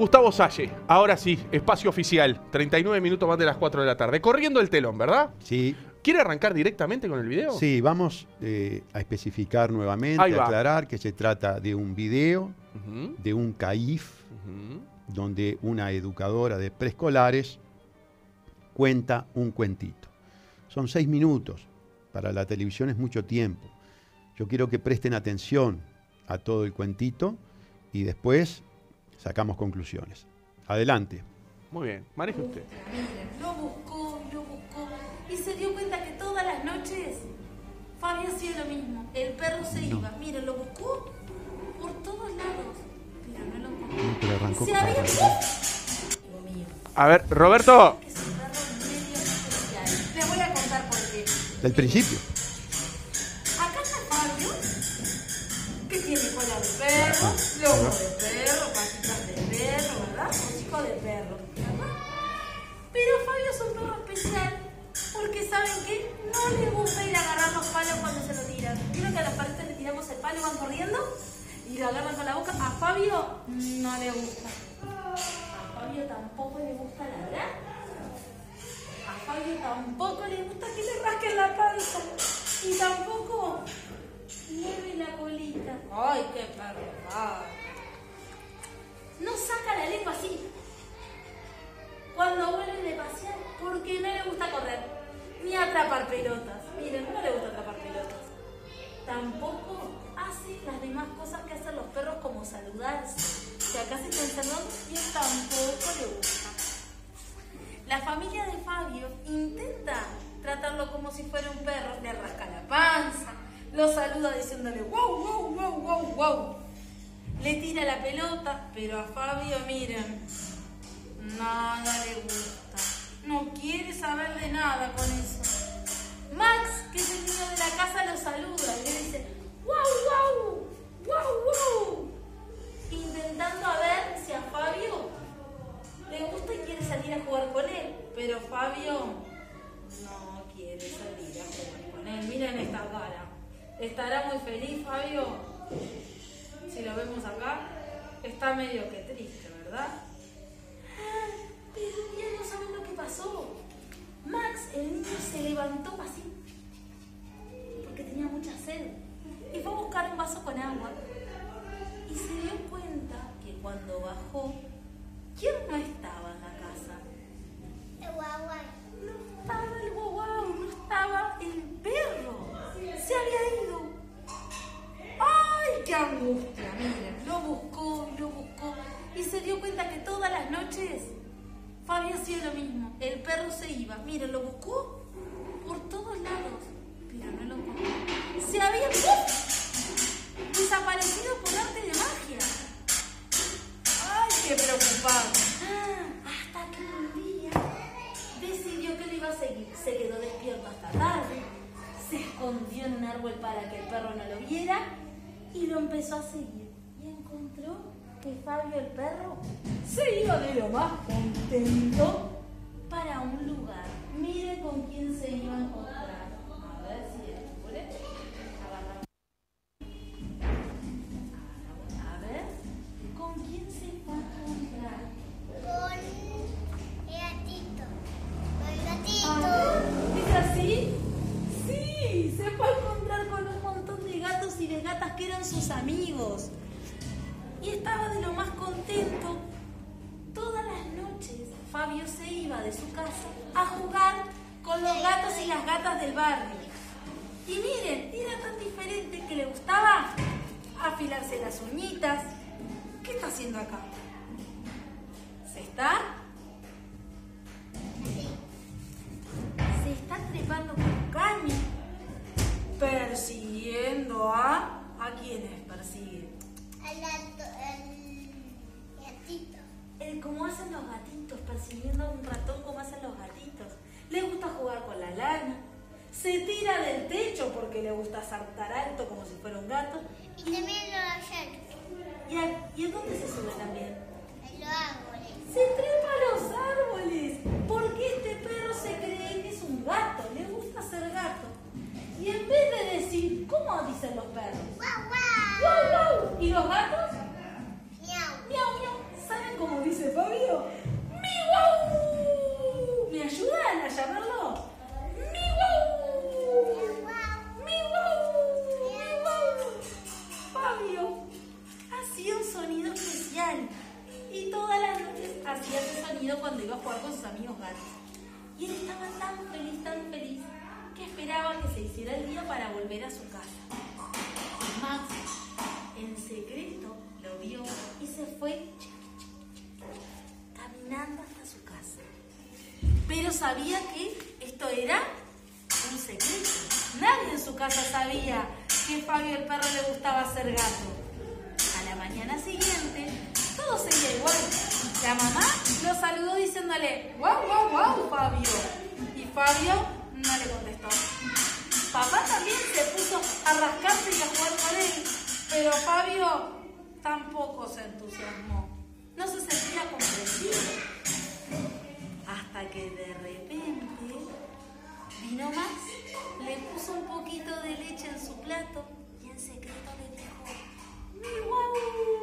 Gustavo Salle, ahora sí, espacio oficial, 39 minutos más de las 4 de la tarde. Corriendo el telón, ¿verdad? Sí. ¿Quiere arrancar directamente con el video? Sí, vamos eh, a especificar nuevamente, a aclarar que se trata de un video, de un CAIF, donde una educadora de preescolares cuenta un cuentito. Son seis minutos, para la televisión es mucho tiempo. Yo quiero que presten atención a todo el cuentito y después sacamos conclusiones. Adelante. Muy bien, maneje usted. Lo buscó lo buscó y se dio cuenta que todas las noches Fabio hacía lo mismo. El perro se iba. Mira, lo buscó por todos lados, pero no lo encontró. Se había... A ver, Roberto. Le voy a contar por qué. Del principio. Acá está Fabio, ¿Qué tiene con el perro, Loco de perro de perro. Pero Fabio es un perro especial porque saben que no le gusta ir a agarrar los palos cuando se lo tiran. ¿Vieron que a las perritos le tiramos el palo y van corriendo? Y lo agarran con la boca. A Fabio no le gusta. A Fabio tampoco le gusta ladrar. A Fabio tampoco le gusta que le rasquen la panza. Y tampoco mueve la colita. ¡Ay, qué perro! No saca la lengua así cuando vuelve de pasear porque no le gusta correr ni atrapar pelotas. Miren, no le gusta atrapar pelotas. Tampoco hace las demás cosas que hacen los perros como saludarse. Si acaso se está y tampoco le gusta. La familia de Fabio intenta tratarlo como si fuera un perro, le rasca la panza, lo saluda diciéndole wow, wow, wow, wow, wow. Le tira la pelota, pero a Fabio, miren, Nada le gusta. No quiere saber de nada con eso. Max, que es el niño de la casa, lo saluda y le dice, ¡Wow, ¡guau, ¡Wow, wow! Intentando a ver si a Fabio le gusta y quiere salir a jugar con él. Pero Fabio no quiere salir a jugar con él. Miren esta cara. ¿Estará muy feliz Fabio? Si lo vemos acá, está medio que triste, ¿verdad? Pero ya no saben lo que pasó. Max, el niño, se levantó así, porque tenía mucha sed, y fue a buscar un vaso con agua. Y se dio cuenta que cuando bajó, ¿quién no estaba en la casa? El guagua. No estaba el guagua, no estaba el perro. Se había ido. ¡Ay, qué angustia! Miren, lo buscó, lo buscó, y se dio cuenta que todas las noches había sido lo mismo. El perro se iba. Mira, lo buscó por todos lados, pero no lo encontró. Se había desaparecido por arte de magia. ¡Ay, qué preocupado! Ah, hasta que un día decidió que lo iba a seguir. Se quedó despierto hasta tarde. Se escondió en un árbol para que el perro no lo viera y lo empezó a seguir que Fabio el perro se iba de lo más contento para un lugar. Mire con quién se iba a encontrar. A ver si es... A ver, ¿con quién se va a encontrar? Con el gatito. Con el ah, gatito. ¿Es así? Sí, se fue a encontrar con un montón de gatos y de gatas que eran sus amigos y estaba de lo más contento. Todas las noches Fabio se iba de su casa a jugar con los gatos y las gatas del barrio. Y miren, era tan diferente que le gustaba afilarse las uñitas. ¿Qué está haciendo acá? ¿Se está le gusta saltar alto como si fuera un gato. Y también lo hace ¿Y dónde se sube también? En los árboles. Se trepa a los árboles. Porque este perro se cree que es un gato. Le gusta ser gato. Y en vez de decir, ¿cómo dicen los perros? ¡Guau, guau! ¡Guau, guau! ¿Y los gatos? ¡Miau! ¡Miau, miau! ¿Saben cómo dice Fabio? a jugar con sus amigos gatos. Y él estaba tan feliz, tan feliz, que esperaba que se hiciera el día para volver a su casa. Max, en secreto, lo vio y se fue caminando hasta su casa. Pero sabía que esto era un secreto. Nadie en su casa sabía que Fabio el perro le gustaba ser gato. A la mañana siguiente, todo seguía igual. La mamá lo saludó diciéndole, guau, guau, guau, Fabio. Y Fabio no le contestó. Papá también se puso a rascarse y a jugar con él, pero Fabio tampoco se entusiasmó. No se sentía comprendido. Hasta que de repente vino Max, le puso un poquito de leche en su plato y en secreto le dijo, ¡Mi guau!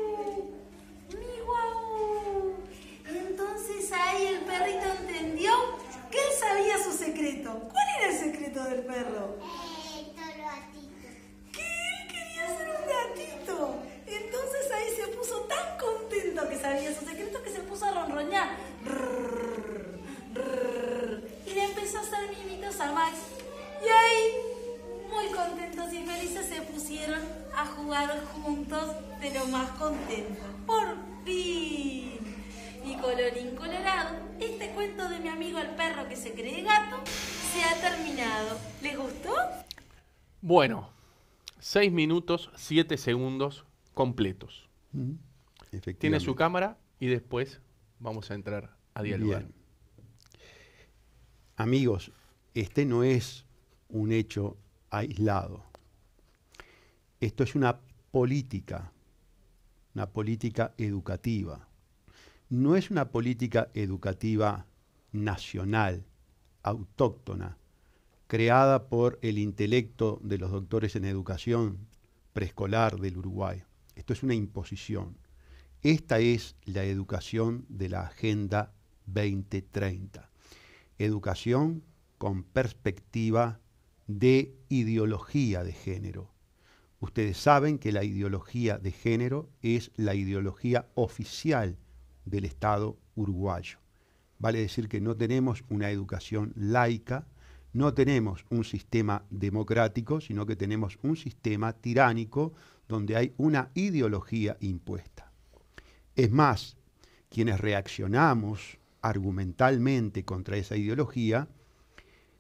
a Max Y ahí, muy contentos y felices, se pusieron a jugar juntos de lo más contentos. ¡Por fin! Y colorín colorado, este cuento de mi amigo el perro que se cree gato se ha terminado. ¿Les gustó? Bueno, 6 minutos 7 segundos completos. Mm. Tiene su cámara y después vamos a entrar a dialogar. Amigos, este no es un hecho aislado. Esto es una política, una política educativa. No es una política educativa nacional, autóctona, creada por el intelecto de los doctores en educación preescolar del Uruguay. Esto es una imposición. Esta es la educación de la Agenda 2030. Educación con perspectiva de ideología de género. Ustedes saben que la ideología de género es la ideología oficial del Estado uruguayo. Vale decir que no tenemos una educación laica, no tenemos un sistema democrático, sino que tenemos un sistema tiránico donde hay una ideología impuesta. Es más, quienes reaccionamos argumentalmente contra esa ideología,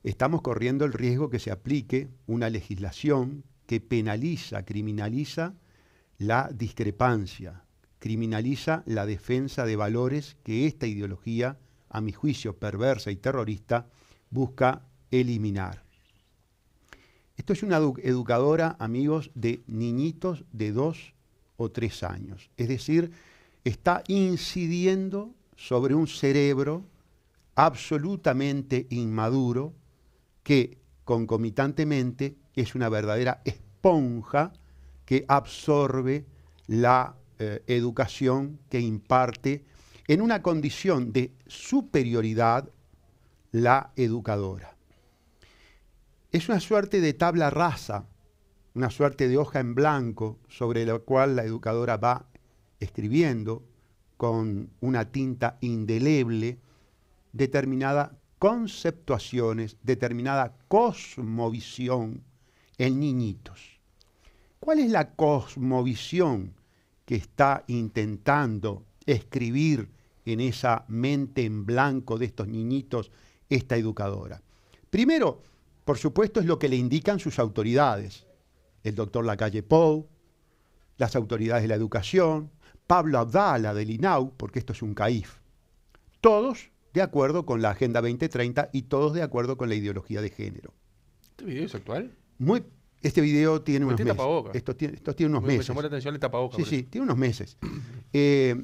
estamos corriendo el riesgo que se aplique una legislación que penaliza, criminaliza la discrepancia, criminaliza la defensa de valores que esta ideología, a mi juicio perversa y terrorista, busca eliminar. Esto es una educadora, amigos, de niñitos de dos o tres años. Es decir, está incidiendo sobre un cerebro absolutamente inmaduro, que concomitantemente es una verdadera esponja que absorbe la eh, educación que imparte en una condición de superioridad la educadora. Es una suerte de tabla rasa, una suerte de hoja en blanco sobre la cual la educadora va escribiendo con una tinta indeleble determinada conceptuaciones, determinada cosmovisión en niñitos. ¿Cuál es la cosmovisión que está intentando escribir en esa mente en blanco de estos niñitos esta educadora? Primero, por supuesto, es lo que le indican sus autoridades, el doctor Lacalle Pou, las autoridades de la educación, Pablo Abdala de Linau, porque esto es un CAIF. Todos de acuerdo con la Agenda 2030 y todos de acuerdo con la ideología de género. ¿Este video es actual? Muy, este video tiene este unos meses. Esto tiene, esto tiene unos meses. Me llamó la atención el tapabocas. Sí, sí, tiene unos meses. Eh,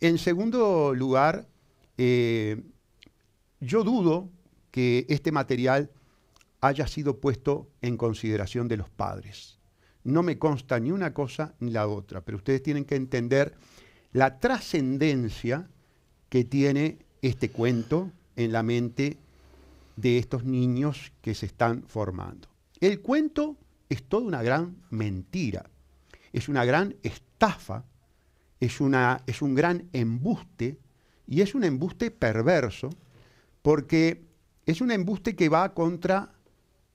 en segundo lugar, eh, yo dudo que este material haya sido puesto en consideración de los padres. No me consta ni una cosa ni la otra, pero ustedes tienen que entender la trascendencia que tiene este cuento en la mente de estos niños que se están formando. El cuento es toda una gran mentira, es una gran estafa, es, una, es un gran embuste y es un embuste perverso porque es un embuste que va contra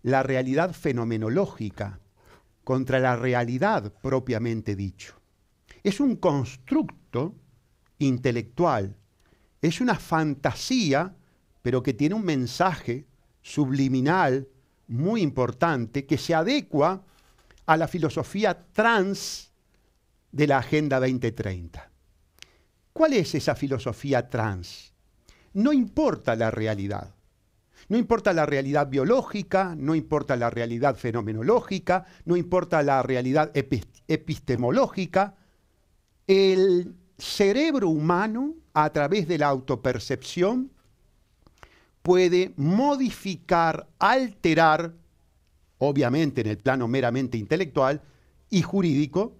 la realidad fenomenológica, contra la realidad propiamente dicho. Es un constructo intelectual, es una fantasía, pero que tiene un mensaje subliminal muy importante que se adecua a la filosofía trans de la Agenda 2030. ¿Cuál es esa filosofía trans? No importa la realidad. No importa la realidad biológica, no importa la realidad fenomenológica, no importa la realidad epistemológica. El cerebro humano, a través de la autopercepción, puede modificar, alterar, obviamente en el plano meramente intelectual y jurídico,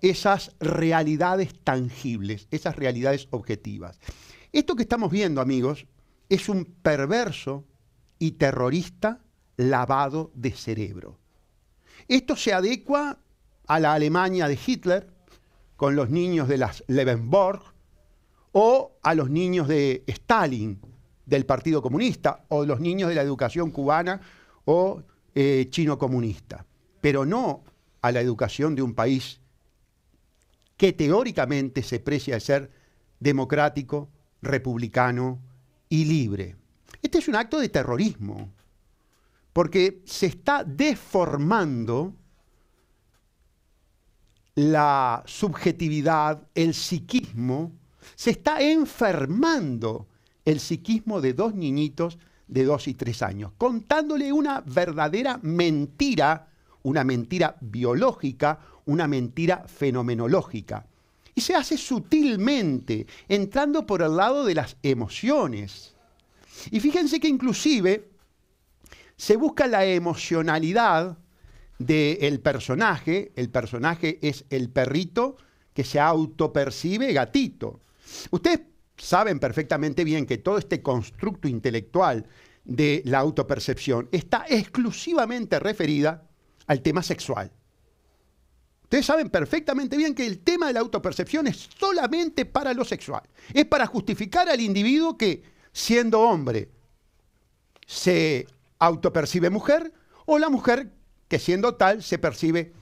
esas realidades tangibles, esas realidades objetivas. Esto que estamos viendo, amigos, es un perverso y terrorista lavado de cerebro. Esto se adecua a la Alemania de Hitler, con los niños de las Levenborg o a los niños de Stalin del Partido Comunista o los niños de la educación cubana o eh, chino comunista, pero no a la educación de un país que teóricamente se precia de ser democrático, republicano y libre. Este es un acto de terrorismo, porque se está deformando la subjetividad, el psiquismo. Se está enfermando el psiquismo de dos niñitos de dos y tres años, contándole una verdadera mentira, una mentira biológica, una mentira fenomenológica. Y se hace sutilmente, entrando por el lado de las emociones. Y fíjense que inclusive se busca la emocionalidad del personaje, el personaje es el perrito que se autopercibe gatito. Ustedes saben perfectamente bien que todo este constructo intelectual de la autopercepción está exclusivamente referida al tema sexual. Ustedes saben perfectamente bien que el tema de la autopercepción es solamente para lo sexual. Es para justificar al individuo que, siendo hombre, se autopercibe mujer o la mujer que siendo tal se percibe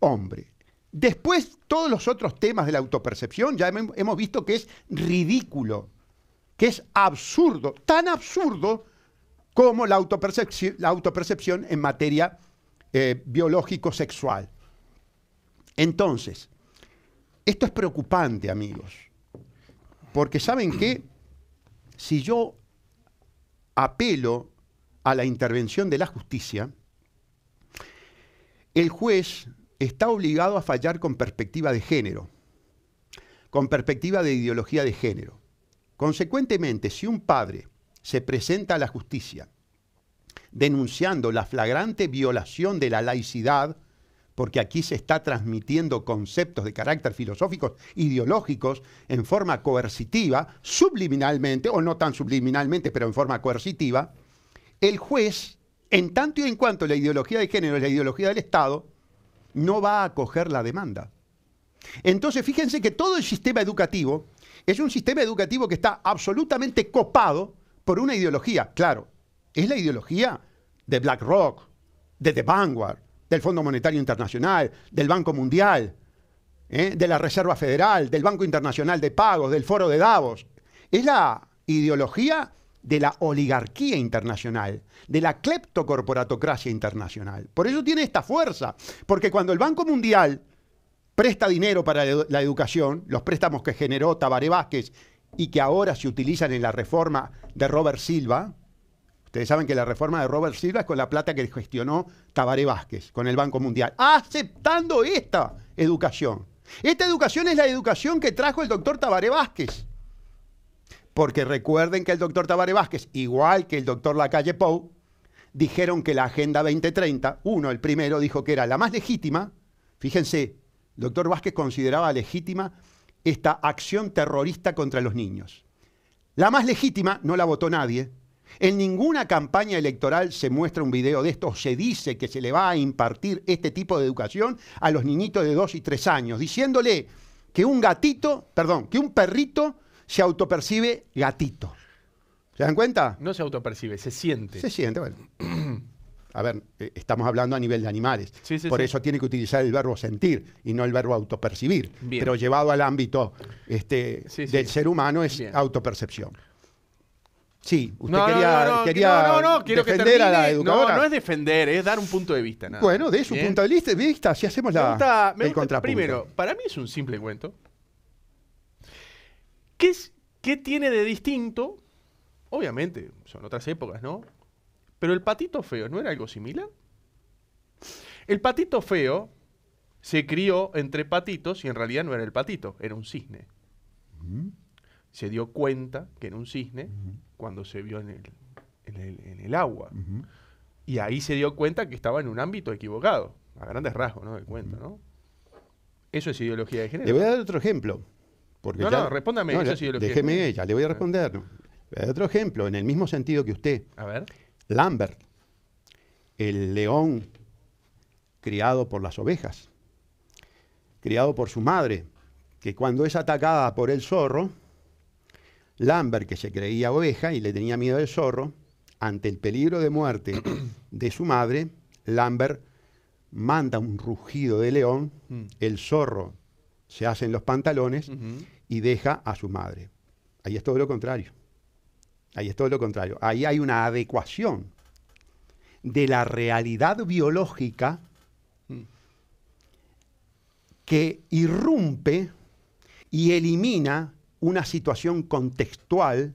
hombre. Después, todos los otros temas de la autopercepción ya hemos visto que es ridículo, que es absurdo, tan absurdo como la autopercepción, la autopercepción en materia eh, biológico-sexual. Entonces, esto es preocupante, amigos, porque ¿saben qué? Si yo apelo a la intervención de la justicia, el juez está obligado a fallar con perspectiva de género, con perspectiva de ideología de género. Consecuentemente, si un padre se presenta a la justicia denunciando la flagrante violación de la laicidad, porque aquí se está transmitiendo conceptos de carácter filosóficos, ideológicos, en forma coercitiva, subliminalmente, o no tan subliminalmente, pero en forma coercitiva, el juez en tanto y en cuanto la ideología de género es la ideología del Estado, no va a acoger la demanda. Entonces, fíjense que todo el sistema educativo es un sistema educativo que está absolutamente copado por una ideología, claro. Es la ideología de BlackRock, de The Vanguard, del Fondo Monetario Internacional, del Banco Mundial, ¿eh? de la Reserva Federal, del Banco Internacional de Pagos, del Foro de Davos. Es la ideología de la oligarquía internacional, de la cleptocorporatocracia internacional. Por eso tiene esta fuerza, porque cuando el Banco Mundial presta dinero para la educación, los préstamos que generó Tabaré Vázquez y que ahora se utilizan en la reforma de Robert Silva, ustedes saben que la reforma de Robert Silva es con la plata que gestionó Tabaré Vázquez, con el Banco Mundial, aceptando esta educación. Esta educación es la educación que trajo el doctor Tabaré Vázquez porque recuerden que el doctor Tabaré Vázquez, igual que el doctor Lacalle Pou, dijeron que la Agenda 2030, uno, el primero, dijo que era la más legítima. Fíjense, el doctor Vázquez consideraba legítima esta acción terrorista contra los niños. La más legítima no la votó nadie. En ninguna campaña electoral se muestra un video de esto, se dice que se le va a impartir este tipo de educación a los niñitos de 2 y 3 años, diciéndole que un gatito, perdón, que un perrito se autopercibe gatito. ¿Se dan cuenta? No se autopercibe, se siente. Se siente, bueno. A ver, eh, estamos hablando a nivel de animales. Por eso tiene que utilizar el verbo sentir y no el verbo autopercibir. Pero llevado al ámbito este, del ser humano es autopercepción. Sí, usted quería, defender a la educadora. No, es defender, es dar un punto de vista. Bueno, de su punto de vista, si hacemos la, el contrapunto. Primero, para mí es un simple cuento. ¿Qué, tiene de distinto? Obviamente, son otras épocas, ¿no? Pero el patito feo, ¿no era algo similar? El patito feo se crió entre patitos y en realidad no era el patito, era un cisne. Se dio cuenta que era un cisne cuando se vio en el, agua. Y ahí se dio cuenta que estaba en un ámbito equivocado, a grandes rasgos, ¿no? De cuenta. ¿no? Eso es ideología de género. Le voy a dar otro ejemplo no, no, respóndame. déjeme ella, le voy a responder. Otro ejemplo, en el mismo sentido que usted. A ver. Lambert, el león criado por las ovejas, criado por su madre, que cuando es atacada por el zorro, Lambert, que se creía oveja y le tenía miedo al zorro, ante el peligro de muerte de su madre, Lambert manda un rugido de león, mm. el zorro se hacen los pantalones y deja a su madre. Ahí es todo lo contrario. Ahí es todo lo contrario. Ahí hay una adecuación de la realidad biológica mm. que irrumpe y elimina una situación contextual,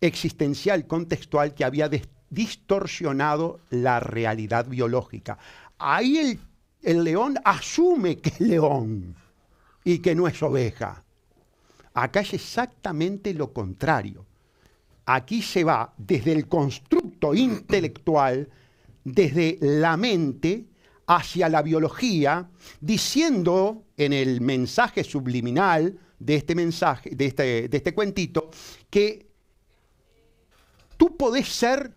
existencial contextual que había distorsionado la realidad biológica. Ahí el, el león asume que es león y que no es oveja. Acá es exactamente lo contrario. Aquí se va desde el constructo intelectual, desde la mente hacia la biología, diciendo en el mensaje subliminal de este mensaje, de este, de este cuentito, que tú podés ser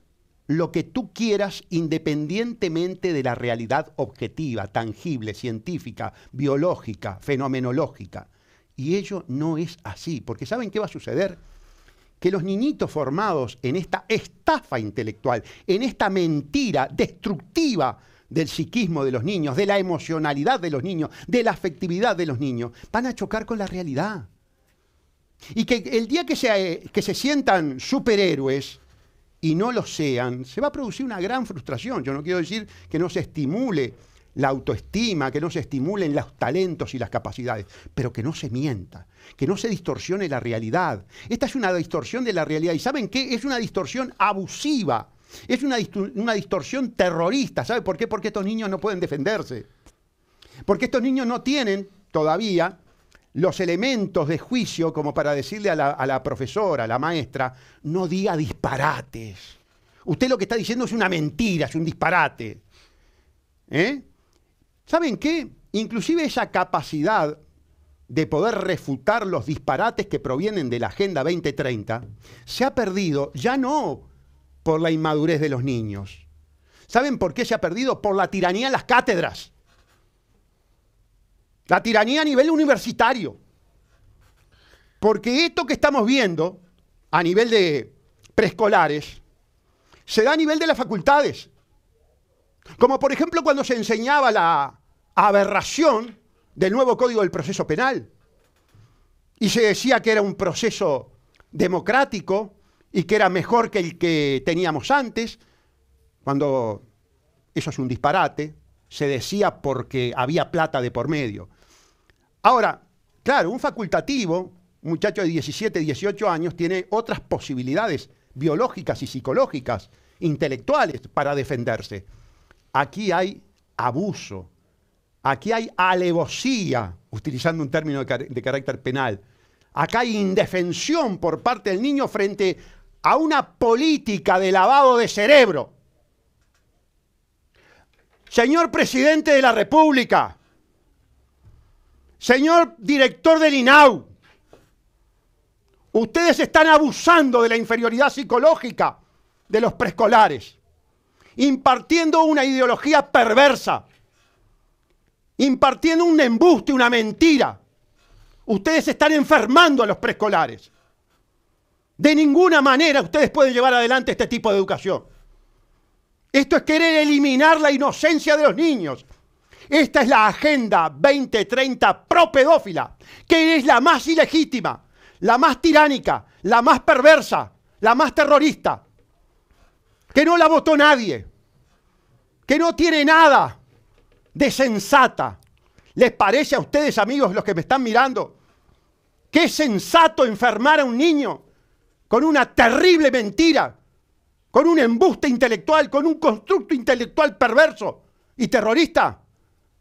lo que tú quieras independientemente de la realidad objetiva, tangible, científica, biológica, fenomenológica. Y ello no es así, porque ¿saben qué va a suceder? Que los niñitos formados en esta estafa intelectual, en esta mentira destructiva del psiquismo de los niños, de la emocionalidad de los niños, de la afectividad de los niños, van a chocar con la realidad. Y que el día que se, eh, que se sientan superhéroes, y no lo sean, se va a producir una gran frustración. Yo no quiero decir que no se estimule la autoestima, que no se estimulen los talentos y las capacidades, pero que no se mienta, que no se distorsione la realidad. Esta es una distorsión de la realidad y ¿saben qué? Es una distorsión abusiva, es una, distorsión terrorista. ¿saben por qué? Porque estos niños no pueden defenderse. Porque estos niños no tienen todavía los elementos de juicio como para decirle a la, profesora, a la maestra, no diga disparates. Usted lo que está diciendo es una mentira, es un disparate. ¿Eh? ¿Saben qué? Inclusive esa capacidad de poder refutar los disparates que provienen de la Agenda 2030 se ha perdido ya no por la inmadurez de los niños. ¿Saben por qué se ha perdido? Por la tiranía de las cátedras. La tiranía a nivel universitario. Porque esto que estamos viendo a nivel de preescolares se da a nivel de las facultades. Como por ejemplo cuando se enseñaba la aberración del nuevo código del proceso penal. Y se decía que era un proceso democrático y que era mejor que el que teníamos antes, cuando eso es un disparate, se decía porque había plata de por medio. Ahora, claro, un facultativo, un muchacho de 17, 18 años, tiene otras posibilidades biológicas y psicológicas, intelectuales, para defenderse. Aquí hay abuso, aquí hay alevosía, utilizando un término de, carácter penal. Acá hay indefensión por parte del niño frente a una política de lavado de cerebro. Señor presidente de la República, Señor director del INAU, ustedes están abusando de la inferioridad psicológica de los preescolares, impartiendo una ideología perversa, impartiendo un embuste, una mentira. Ustedes están enfermando a los preescolares. De ninguna manera ustedes pueden llevar adelante este tipo de educación. Esto es querer eliminar la inocencia de los niños. Esta es la Agenda 2030 propedófila, que es la más ilegítima, la más tiránica, la más perversa, la más terrorista, que no la votó nadie, que no tiene nada de sensata. ¿Les parece a ustedes, amigos, los que me están mirando, que es sensato enfermar a un niño con una terrible mentira, con un embuste intelectual, con un constructo intelectual perverso y terrorista?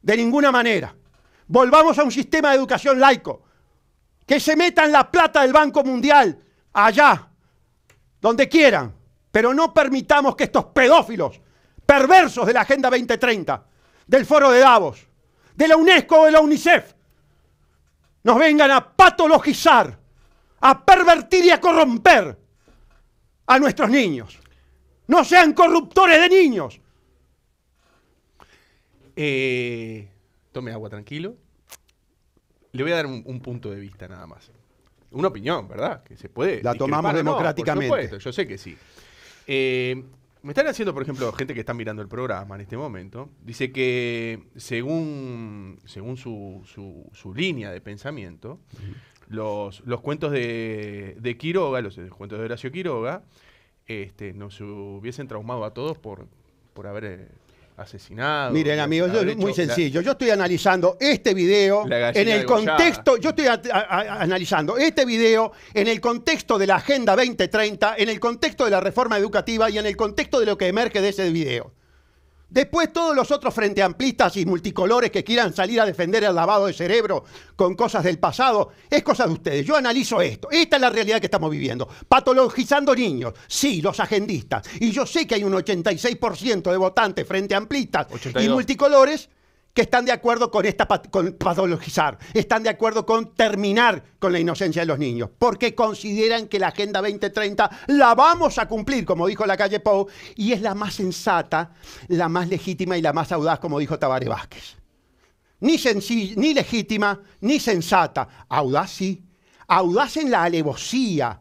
De ninguna manera. Volvamos a un sistema de educación laico. Que se metan la plata del Banco Mundial allá, donde quieran. Pero no permitamos que estos pedófilos perversos de la Agenda 2030, del Foro de Davos, de la UNESCO o de la UNICEF, nos vengan a patologizar, a pervertir y a corromper a nuestros niños. No sean corruptores de niños. Eh, tome agua tranquilo. Le voy a dar un, punto de vista nada más. Una opinión, ¿verdad? Que se puede. La tomamos democráticamente. por supuesto, yo sé que sí. Eh, me están haciendo, por ejemplo, gente que está mirando el programa en este momento, dice que según, según su, su, línea de pensamiento, los, los, cuentos de, Quiroga, los, cuentos de Horacio Quiroga, este, nos hubiesen traumado a todos por, por haber eh, asesinado Miren, amigos, yo, muy sencillo. yo estoy analizando este video en el contexto, yo estoy analizando este video en el contexto de la Agenda 2030, en el contexto de la reforma educativa y en el contexto de lo que emerge de ese video. Después todos los otros frente amplistas y multicolores que quieran salir a defender el lavado de cerebro con cosas del pasado, es cosa de ustedes. Yo analizo esto. Esta es la realidad que estamos viviendo. Patologizando niños. Sí, los agendistas. Y yo sé que hay un 86% de votantes frente amplistas y multicolores que están de acuerdo con, esta, con patologizar, están de acuerdo con terminar con la inocencia de los niños, porque consideran que la Agenda 2030 la vamos a cumplir, como dijo la calle Pou, y es la más sensata, la más legítima y la más audaz, como dijo Tabare Vázquez. Ni, ni legítima, ni sensata, audaz sí, audaz en la alevosía,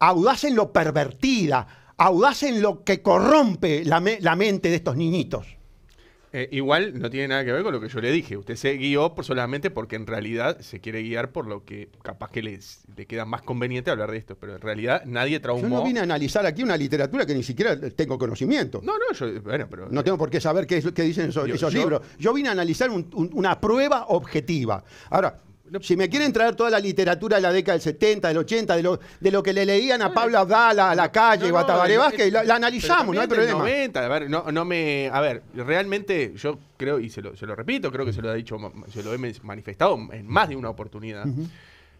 audaz en lo pervertida, audaz en lo que corrompe la mente de estos niñitos. Eh, igual no tiene nada que ver con lo que yo le dije. Usted se guió por, solamente porque en realidad se quiere guiar por lo que capaz que le queda más conveniente hablar de esto. Pero en realidad nadie traumó. Yo no vine a analizar aquí una literatura que ni siquiera tengo conocimiento. No, no, yo. Bueno, pero. No eh, tengo por qué saber qué, es, qué dicen esos, libros. Yo vine a analizar una prueba objetiva. Ahora, si me quieren traer toda la literatura de la década del 70, del 80, de lo, que le leían a Pablo Abdala, a La Calle, a Vázquez, la, analizamos, no hay problema. a ver, no, no, me, a ver, realmente yo creo, y se lo, repito, creo que se lo, ha dicho, se lo he manifestado en más de una oportunidad.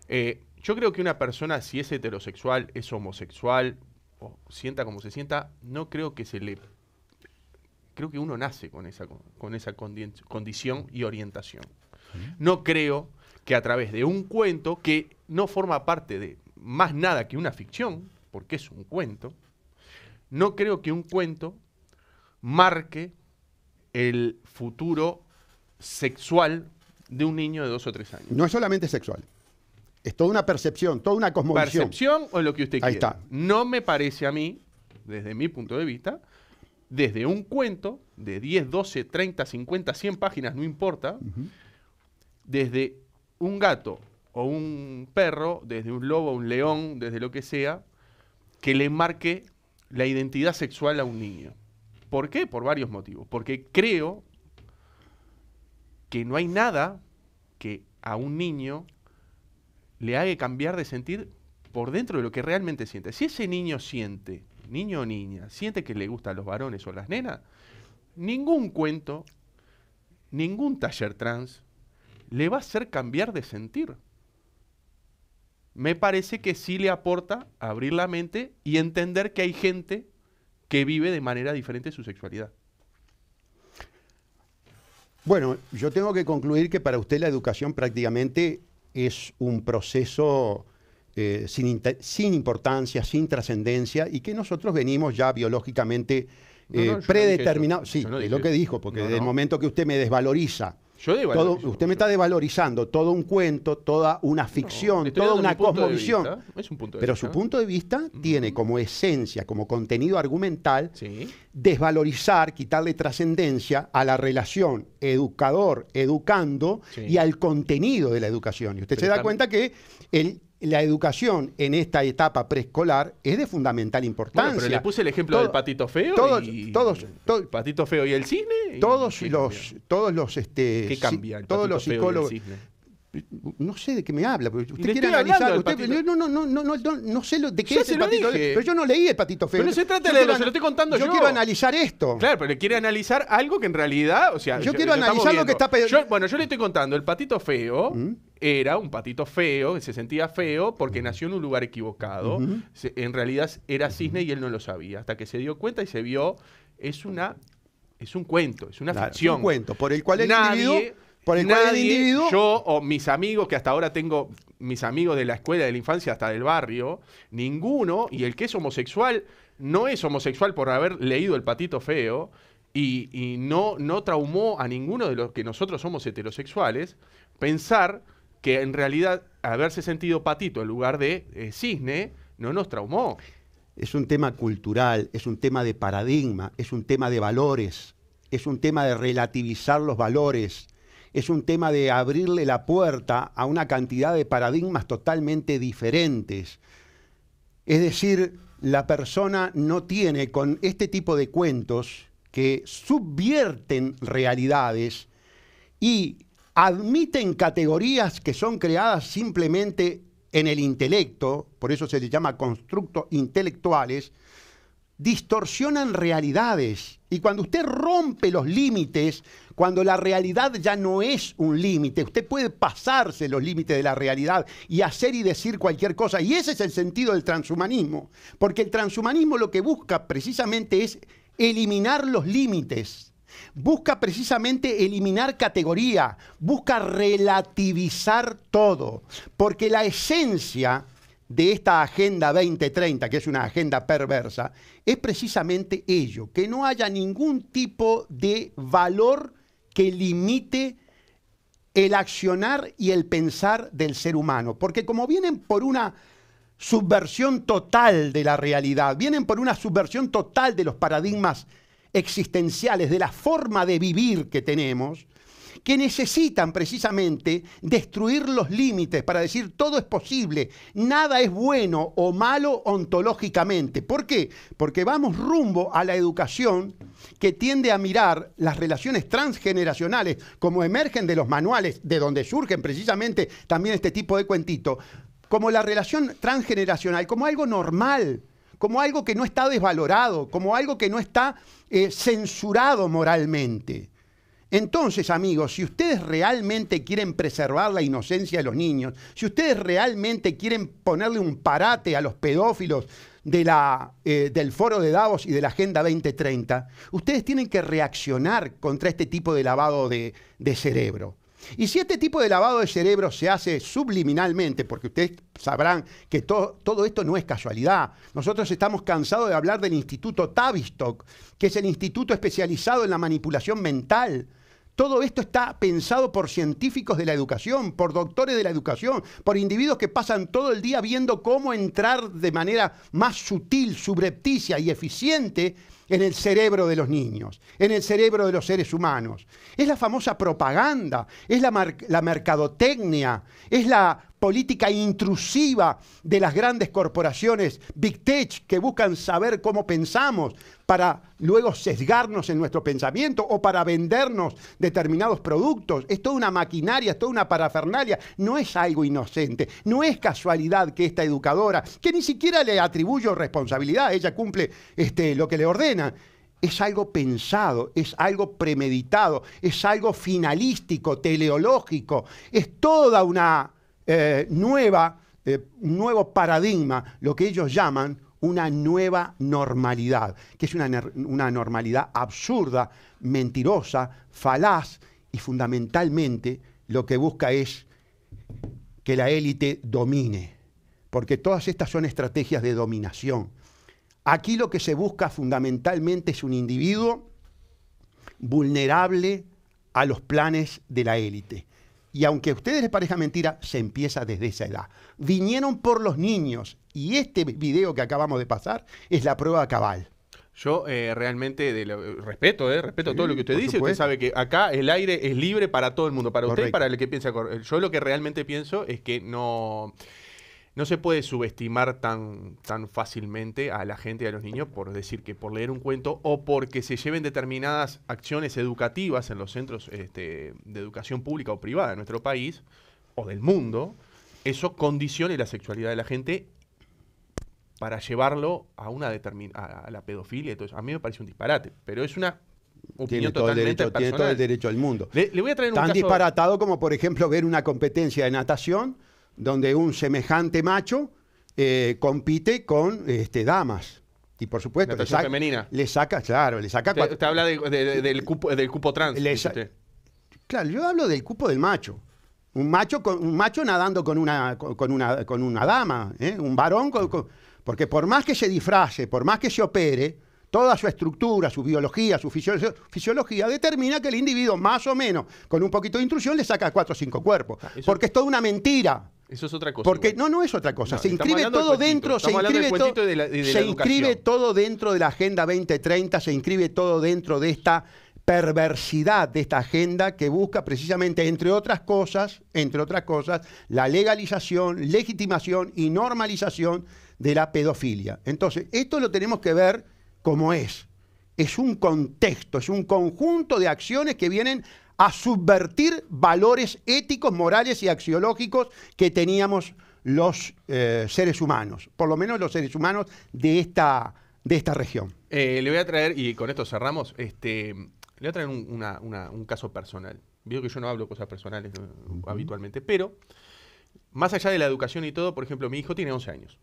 Eh, yo creo que una persona, si es heterosexual, es homosexual, o sienta como se sienta, no creo que se le... Creo que uno nace con esa, con esa condición y orientación. No creo que a través de un cuento que no forma parte de más nada que una ficción, porque es un cuento, no creo que un cuento marque el futuro sexual de un niño de dos o tres años. No es solamente sexual. Es toda una percepción, toda una cosmovisión. Percepción o lo que usted quiera. Ahí está. No me parece a mí, desde mi punto de vista, desde un cuento de 10, 12, 30, 50, 100 páginas, no importa, desde un gato o un perro, desde un lobo, un león, desde lo que sea, que le marque la identidad sexual a un niño. ¿Por qué? Por varios motivos. Porque creo que no hay nada que a un niño le haga cambiar de sentir por dentro de lo que realmente siente. Si ese niño siente, niño o niña, siente que le gustan los varones o las nenas, ningún cuento, ningún taller trans, le va a hacer cambiar de sentir. Me parece que sí le aporta abrir la mente y entender que hay gente que vive de manera diferente su sexualidad. Bueno, yo tengo que concluir que para usted la educación prácticamente es un proceso eh, sin, importancia, sin trascendencia, y que nosotros venimos ya biológicamente eh, predeterminados. sí, es lo que dijo, porque desde el momento que usted me desvaloriza usted me está desvalorizando todo un cuento, toda una ficción, toda una cosmovisión. pero su punto de vista tiene como esencia, como contenido argumental, desvalorizar, quitarle trascendencia a la relación educador-educando y al contenido de la educación. Y usted se da cuenta que el la educación en esta etapa preescolar es de fundamental importancia. pero le puse el ejemplo del patito feo. y, todo, el patito feo y el cisne. todos los, todos los, este, todos los psicólogos, no sé de qué me habla. Usted quiere analizar. no, no, no, no, no, no, sé de qué se es el patito Pero yo no leí el patito feo. Pero no se trata de leerlo, se lo estoy contando yo. Yo quiero analizar esto. Claro, pero quiere analizar algo que en realidad. yo, quiero analizar lo que está yo, Bueno, yo le estoy contando. El patito feo. era un patito feo, que se sentía feo porque nació en un lugar equivocado. en realidad era cisne y él no lo sabía. Hasta que se dio cuenta y se vio, es una un cuento, es una ficción. Es un cuento por el cual el Nadie, yo o mis amigos, que hasta ahora tengo mis amigos de la escuela, de la infancia, hasta del barrio, ninguno, y el que es homosexual, no es homosexual por haber leído El Patito Feo. Y, no, no traumó a ninguno de los que nosotros somos heterosexuales pensar que en realidad haberse sentido patito en lugar de eh, cisne no nos traumó. Es un tema cultural, es un tema de paradigma, es un tema de valores, es un tema de relativizar los valores es un tema de abrirle la puerta a una cantidad de paradigmas totalmente diferentes. Es decir, la persona no tiene con este tipo de cuentos que subvierten realidades y admiten categorías que son creadas simplemente en el intelecto, por eso se les llama constructos intelectuales, distorsionan realidades. Y cuando usted rompe los límites, cuando la realidad ya no es un límite, usted puede pasarse los límites de la realidad y hacer y decir cualquier cosa. Y ese es el sentido del transhumanismo, porque el transhumanismo lo que busca precisamente es eliminar los límites. Busca precisamente eliminar categoría, busca relativizar todo, porque la esencia de esta Agenda 2030, que es una agenda perversa, es precisamente ello, que no haya ningún tipo de valor que limite el accionar y el pensar del ser humano. Porque como vienen por una subversión total de la realidad, vienen por una subversión total de los paradigmas existenciales, de la forma de vivir que tenemos, que necesitan precisamente destruir los límites para decir todo es posible, nada es bueno o malo ontológicamente. ¿Por qué? Porque vamos rumbo a la educación que tiende a mirar las relaciones transgeneracionales como emergen de los manuales, de donde surgen precisamente también este tipo de cuentito, como la relación transgeneracional, como algo normal, como algo que no está desvalorado, como algo que no está eh, censurado moralmente. Entonces, amigos, si ustedes realmente quieren preservar la inocencia de los niños, si ustedes realmente quieren ponerle un parate a los pedófilos eh, del foro de Davos y de la Agenda 2030, ustedes tienen que reaccionar contra este tipo de lavado de, cerebro. Y si este tipo de lavado de cerebro se hace subliminalmente, porque ustedes sabrán que todo esto no es casualidad, nosotros estamos cansados de hablar del Instituto Tavistock, que es el instituto especializado en la manipulación mental, todo esto está pensado por científicos de la educación, por doctores de la educación, por individuos que pasan todo el día viendo cómo entrar de manera más sutil, subrepticia y eficiente en el cerebro de los niños, en el cerebro de los seres humanos. Es la famosa propaganda, es la, la, mercadotecnia, es la política intrusiva de las grandes corporaciones Big Tech que buscan saber cómo pensamos, para luego sesgarnos en nuestro pensamiento o para vendernos determinados productos. Es toda una maquinaria, es toda una parafernalia. No es algo inocente, no es casualidad que esta educadora, que ni siquiera le atribuyo responsabilidad, ella cumple este, lo que le ordena. Es algo pensado, es algo premeditado, es algo finalístico, teleológico, es toda una eh, nueva, eh, nuevo paradigma, lo que ellos llaman una nueva normalidad, que es una, normalidad absurda, mentirosa, falaz y fundamentalmente lo que busca es que la élite domine, porque todas estas son estrategias de dominación. Aquí lo que se busca fundamentalmente es un individuo vulnerable a los planes de la élite. Y aunque a ustedes les parezca mentira, se empieza desde esa edad. Vinieron por los niños y este video que acabamos de pasar es la prueba cabal. Yo eh, realmente eh, respeto, eh, respeto todo lo que usted dice. Usted sabe que acá el aire es libre para todo el mundo, para usted para el que piensa. Yo lo que realmente pienso es que no no se puede subestimar tan, tan fácilmente a la gente y a los niños por decir que por leer un cuento o porque se lleven determinadas acciones educativas en los centros este, de educación pública o privada de nuestro país o del mundo, eso condicione la sexualidad de la gente para llevarlo a una a la pedofilia. Entonces, a mí me parece un disparate, pero es una tiene todo, el derecho, tiene todo el derecho al mundo. Le, voy a traer un Tan disparatado como, por ejemplo, ver una competencia de natación donde un semejante macho eh, compite con este, damas. Y por supuesto, le saca, femenina. le saca, claro, le saca... Usted, habla del, cupo, del cupo trans. Claro, yo hablo del cupo del macho. Un macho, con, macho nadando con una, una, con una dama, ¿eh? un varón, porque por más que se disfrace, por más que se opere, toda su estructura, su biología, su fisiología determina que el individuo, más o menos, con un poquito de intrusión, le saca cuatro o cinco cuerpos. Ah, porque es toda una mentira. Eso es otra cosa. Porque no, no es otra cosa. se inscribe todo dentro, se inscribe, todo, de la, se inscribe todo dentro de la Agenda 2030, se inscribe todo dentro de esta perversidad de esta agenda que busca precisamente, entre otras cosas, entre otras cosas, la legalización, legitimación y normalización de la pedofilia. Entonces, esto lo tenemos que ver como es. Es un contexto, es un conjunto de acciones que vienen a subvertir valores éticos, morales y axiológicos que teníamos los eh, seres humanos, por lo menos los seres humanos de esta, de esta región. Eh, le voy a traer, y con esto cerramos, este, le voy a traer un, caso personal. Veo que yo no hablo cosas personales habitualmente, pero más allá de la educación y todo, por ejemplo, mi hijo tiene 11 años,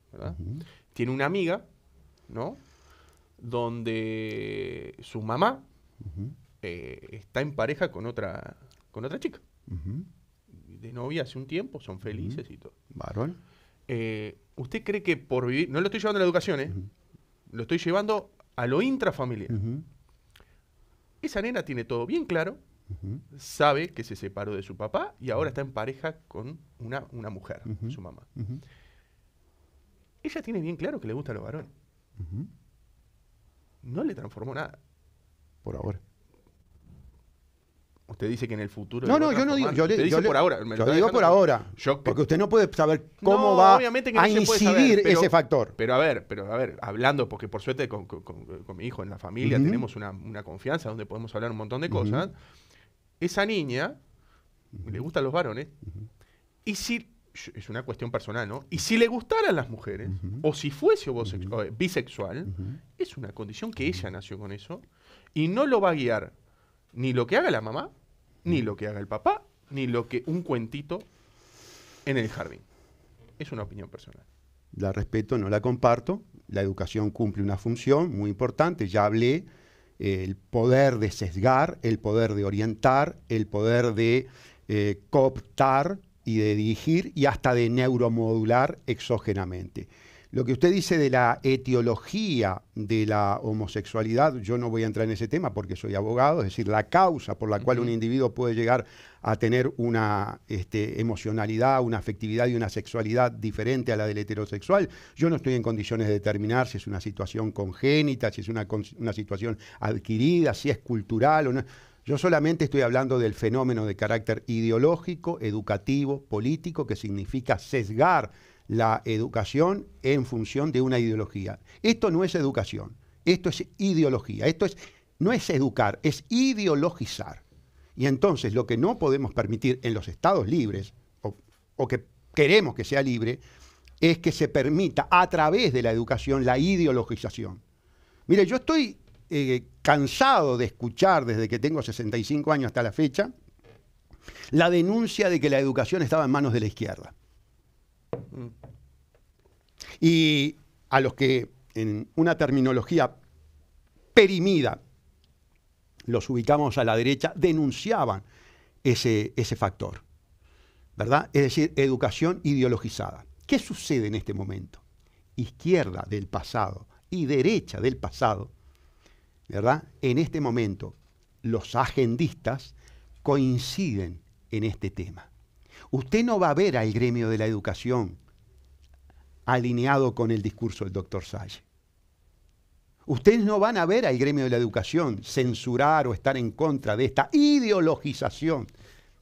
Tiene una amiga, ¿no? Donde su mamá eh, está en pareja con otra, con otra chica. De novia hace un tiempo, son felices y todo. Varón. Eh, ¿Usted cree que por vivir, no lo estoy llevando a la educación, ¿eh? lo estoy llevando a lo intrafamiliar? Esa nena tiene todo bien claro, sabe que se separó de su papá y ahora está en pareja con una, una mujer, su mamá. Ella tiene bien claro que le gustan los varones. No le transformó nada. Por ahora. Usted dice que en el futuro. No, no, yo no digo. Yo digo por ahora. yo digo por ahora. porque usted no puede saber cómo va a incidir ese factor. Pero a ver, pero a ver, hablando, porque por suerte con, mi hijo en la familia tenemos una, confianza donde podemos hablar un montón de cosas. Esa niña le gustan los varones. Y si. Es una cuestión personal, ¿no? Y si le gustaran las mujeres, o si fuese eh, bisexual, es una condición que ella nació con eso, y no lo va a guiar ni lo que haga la mamá, ni lo que haga el papá, ni lo que un cuentito en el jardín. Es una opinión personal. La respeto, no la comparto. La educación cumple una función muy importante. Ya hablé eh, el poder de sesgar, el poder de orientar, el poder de eh, cooptar y de dirigir y hasta de neuromodular exógenamente. Lo que usted dice de la etiología de la homosexualidad, yo no voy a entrar en ese tema porque soy abogado, es decir, la causa por la cual un individuo puede llegar a tener una este, emocionalidad, una afectividad y una sexualidad diferente a la del heterosexual. Yo no estoy en condiciones de determinar si es una situación congénita, si es una, una situación adquirida, si es cultural o no. Yo solamente estoy hablando del fenómeno de carácter ideológico, educativo, político, que significa sesgar la educación en función de una ideología. Esto no es educación, esto es ideología, esto es, no es educar, es ideologizar. Y entonces lo que no podemos permitir en los estados libres, o, que queremos que sea libre, es que se permita a través de la educación la ideologización. Mire, yo estoy eh, cansado de escuchar desde que tengo 65 años hasta la fecha la denuncia de que la educación estaba en manos de la izquierda. Y a los que en una terminología perimida los ubicamos a la derecha, denunciaban ese, factor, ¿verdad? Es decir, educación ideologizada. ¿Qué sucede en este momento? Izquierda del pasado y derecha del pasado, ¿verdad? En este momento, los agendistas coinciden en este tema. Usted no va a ver al gremio de la educación alineado con el discurso del doctor Salle. Ustedes no van a ver al gremio de la educación censurar o estar en contra de esta ideologización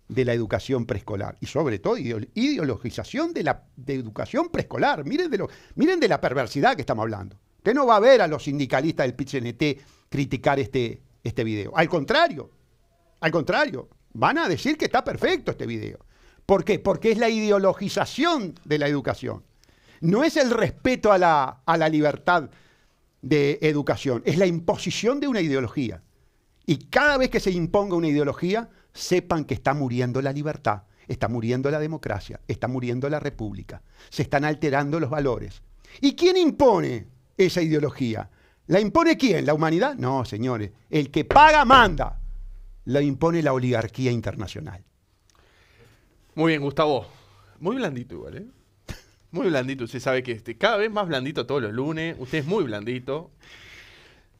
de la educación preescolar y sobre todo ideologización de la educación preescolar. Miren de, miren de la perversidad que estamos hablando. Usted no va a ver a los sindicalistas del PCNT criticar este, este video. Al contrario, al contrario, van a decir que está perfecto este video. ¿Por qué? Porque es la ideologización de la educación. No es el respeto a la, libertad de educación, es la imposición de una ideología. Y cada vez que se imponga una ideología, sepan que está muriendo la libertad, está muriendo la democracia, está muriendo la república, se están alterando los valores. ¿Y quién impone esa ideología? ¿La impone quién? ¿La humanidad? No, señores, el que paga manda. La impone la oligarquía internacional. Muy bien, Gustavo. Muy blandito igual, ¿eh? Muy blandito, usted sabe que este, cada vez más blandito todos los lunes, usted es muy blandito.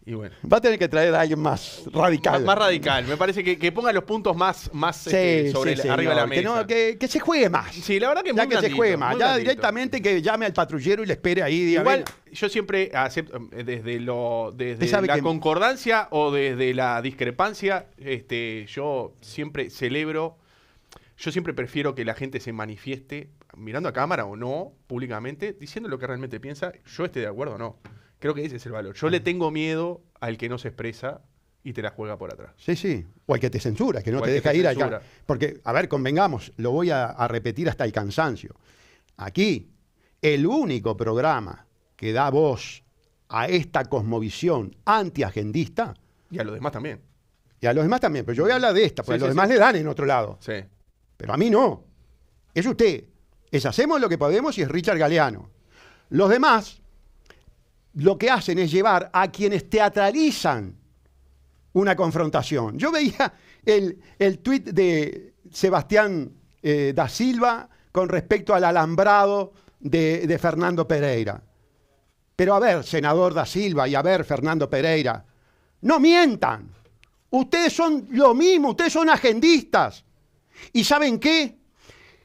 Y bueno. Va a tener que traer a alguien más radical. Más, radical. Me parece que, que, ponga los puntos más, más este, sobre arriba de la mesa. Que, se juegue más. Sí, la verdad que ya que se juegue más. Ya directamente que llame al patrullero y le espere ahí. Igual, yo siempre acepto, eh, desde lo desde la concordancia o desde la discrepancia, este, yo siempre celebro yo siempre prefiero que la gente se manifieste, mirando a cámara o no, públicamente, diciendo lo que realmente piensa, yo esté de acuerdo o no. Creo que ese es el valor. Yo le mm. tengo miedo al que no se expresa y te la juega por atrás. Sí, sí. O al que te censura, que no te deja ir allá. Porque, a ver, convengamos, lo voy a, repetir hasta el cansancio. Aquí, el único programa que da voz a esta cosmovisión antiagendista. Y a los demás también. Y a los demás también, pero yo voy a hablar de esta, porque a los demás le dan en otro lado. Sí, pero a mí no. Es usted. Es hacemos lo que podemos y es Richard Galeano. Los demás lo que hacen es llevar a quienes teatralizan una confrontación. Yo veía el, el tuit de Sebastián eh, da Silva con respecto al alambrado de, de Fernando Pereira. Pero a ver, senador da Silva y a ver, Fernando Pereira, no mientan. Ustedes son lo mismo, ustedes son agendistas. ¿Y saben qué?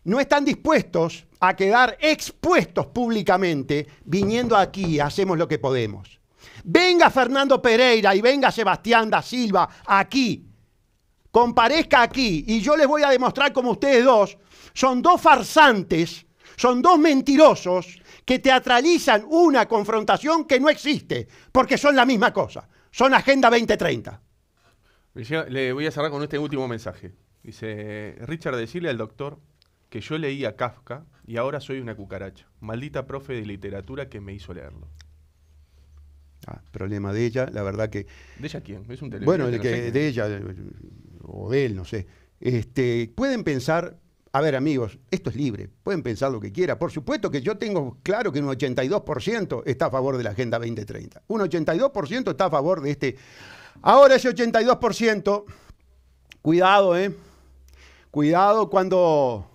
No están dispuestos a quedar expuestos públicamente viniendo aquí, hacemos lo que podemos. Venga Fernando Pereira y venga Sebastián da Silva aquí, comparezca aquí y yo les voy a demostrar como ustedes dos son dos farsantes, son dos mentirosos que teatralizan una confrontación que no existe, porque son la misma cosa, son Agenda 2030. Le voy a cerrar con este último mensaje. Dice, Richard, decirle al doctor que yo leía Kafka y ahora soy una cucaracha. Maldita profe de literatura que me hizo leerlo. Ah, problema de ella, la verdad que... ¿De ella quién? ¿Es un bueno, de que, de ella o de él, no sé. Este, pueden pensar, a ver amigos, esto es libre, pueden pensar lo que quieran. Por supuesto que yo tengo claro que un 82% está a favor de la Agenda 2030. Un 82% está a favor de este... Ahora ese 82%, cuidado, ¿eh? Cuidado cuando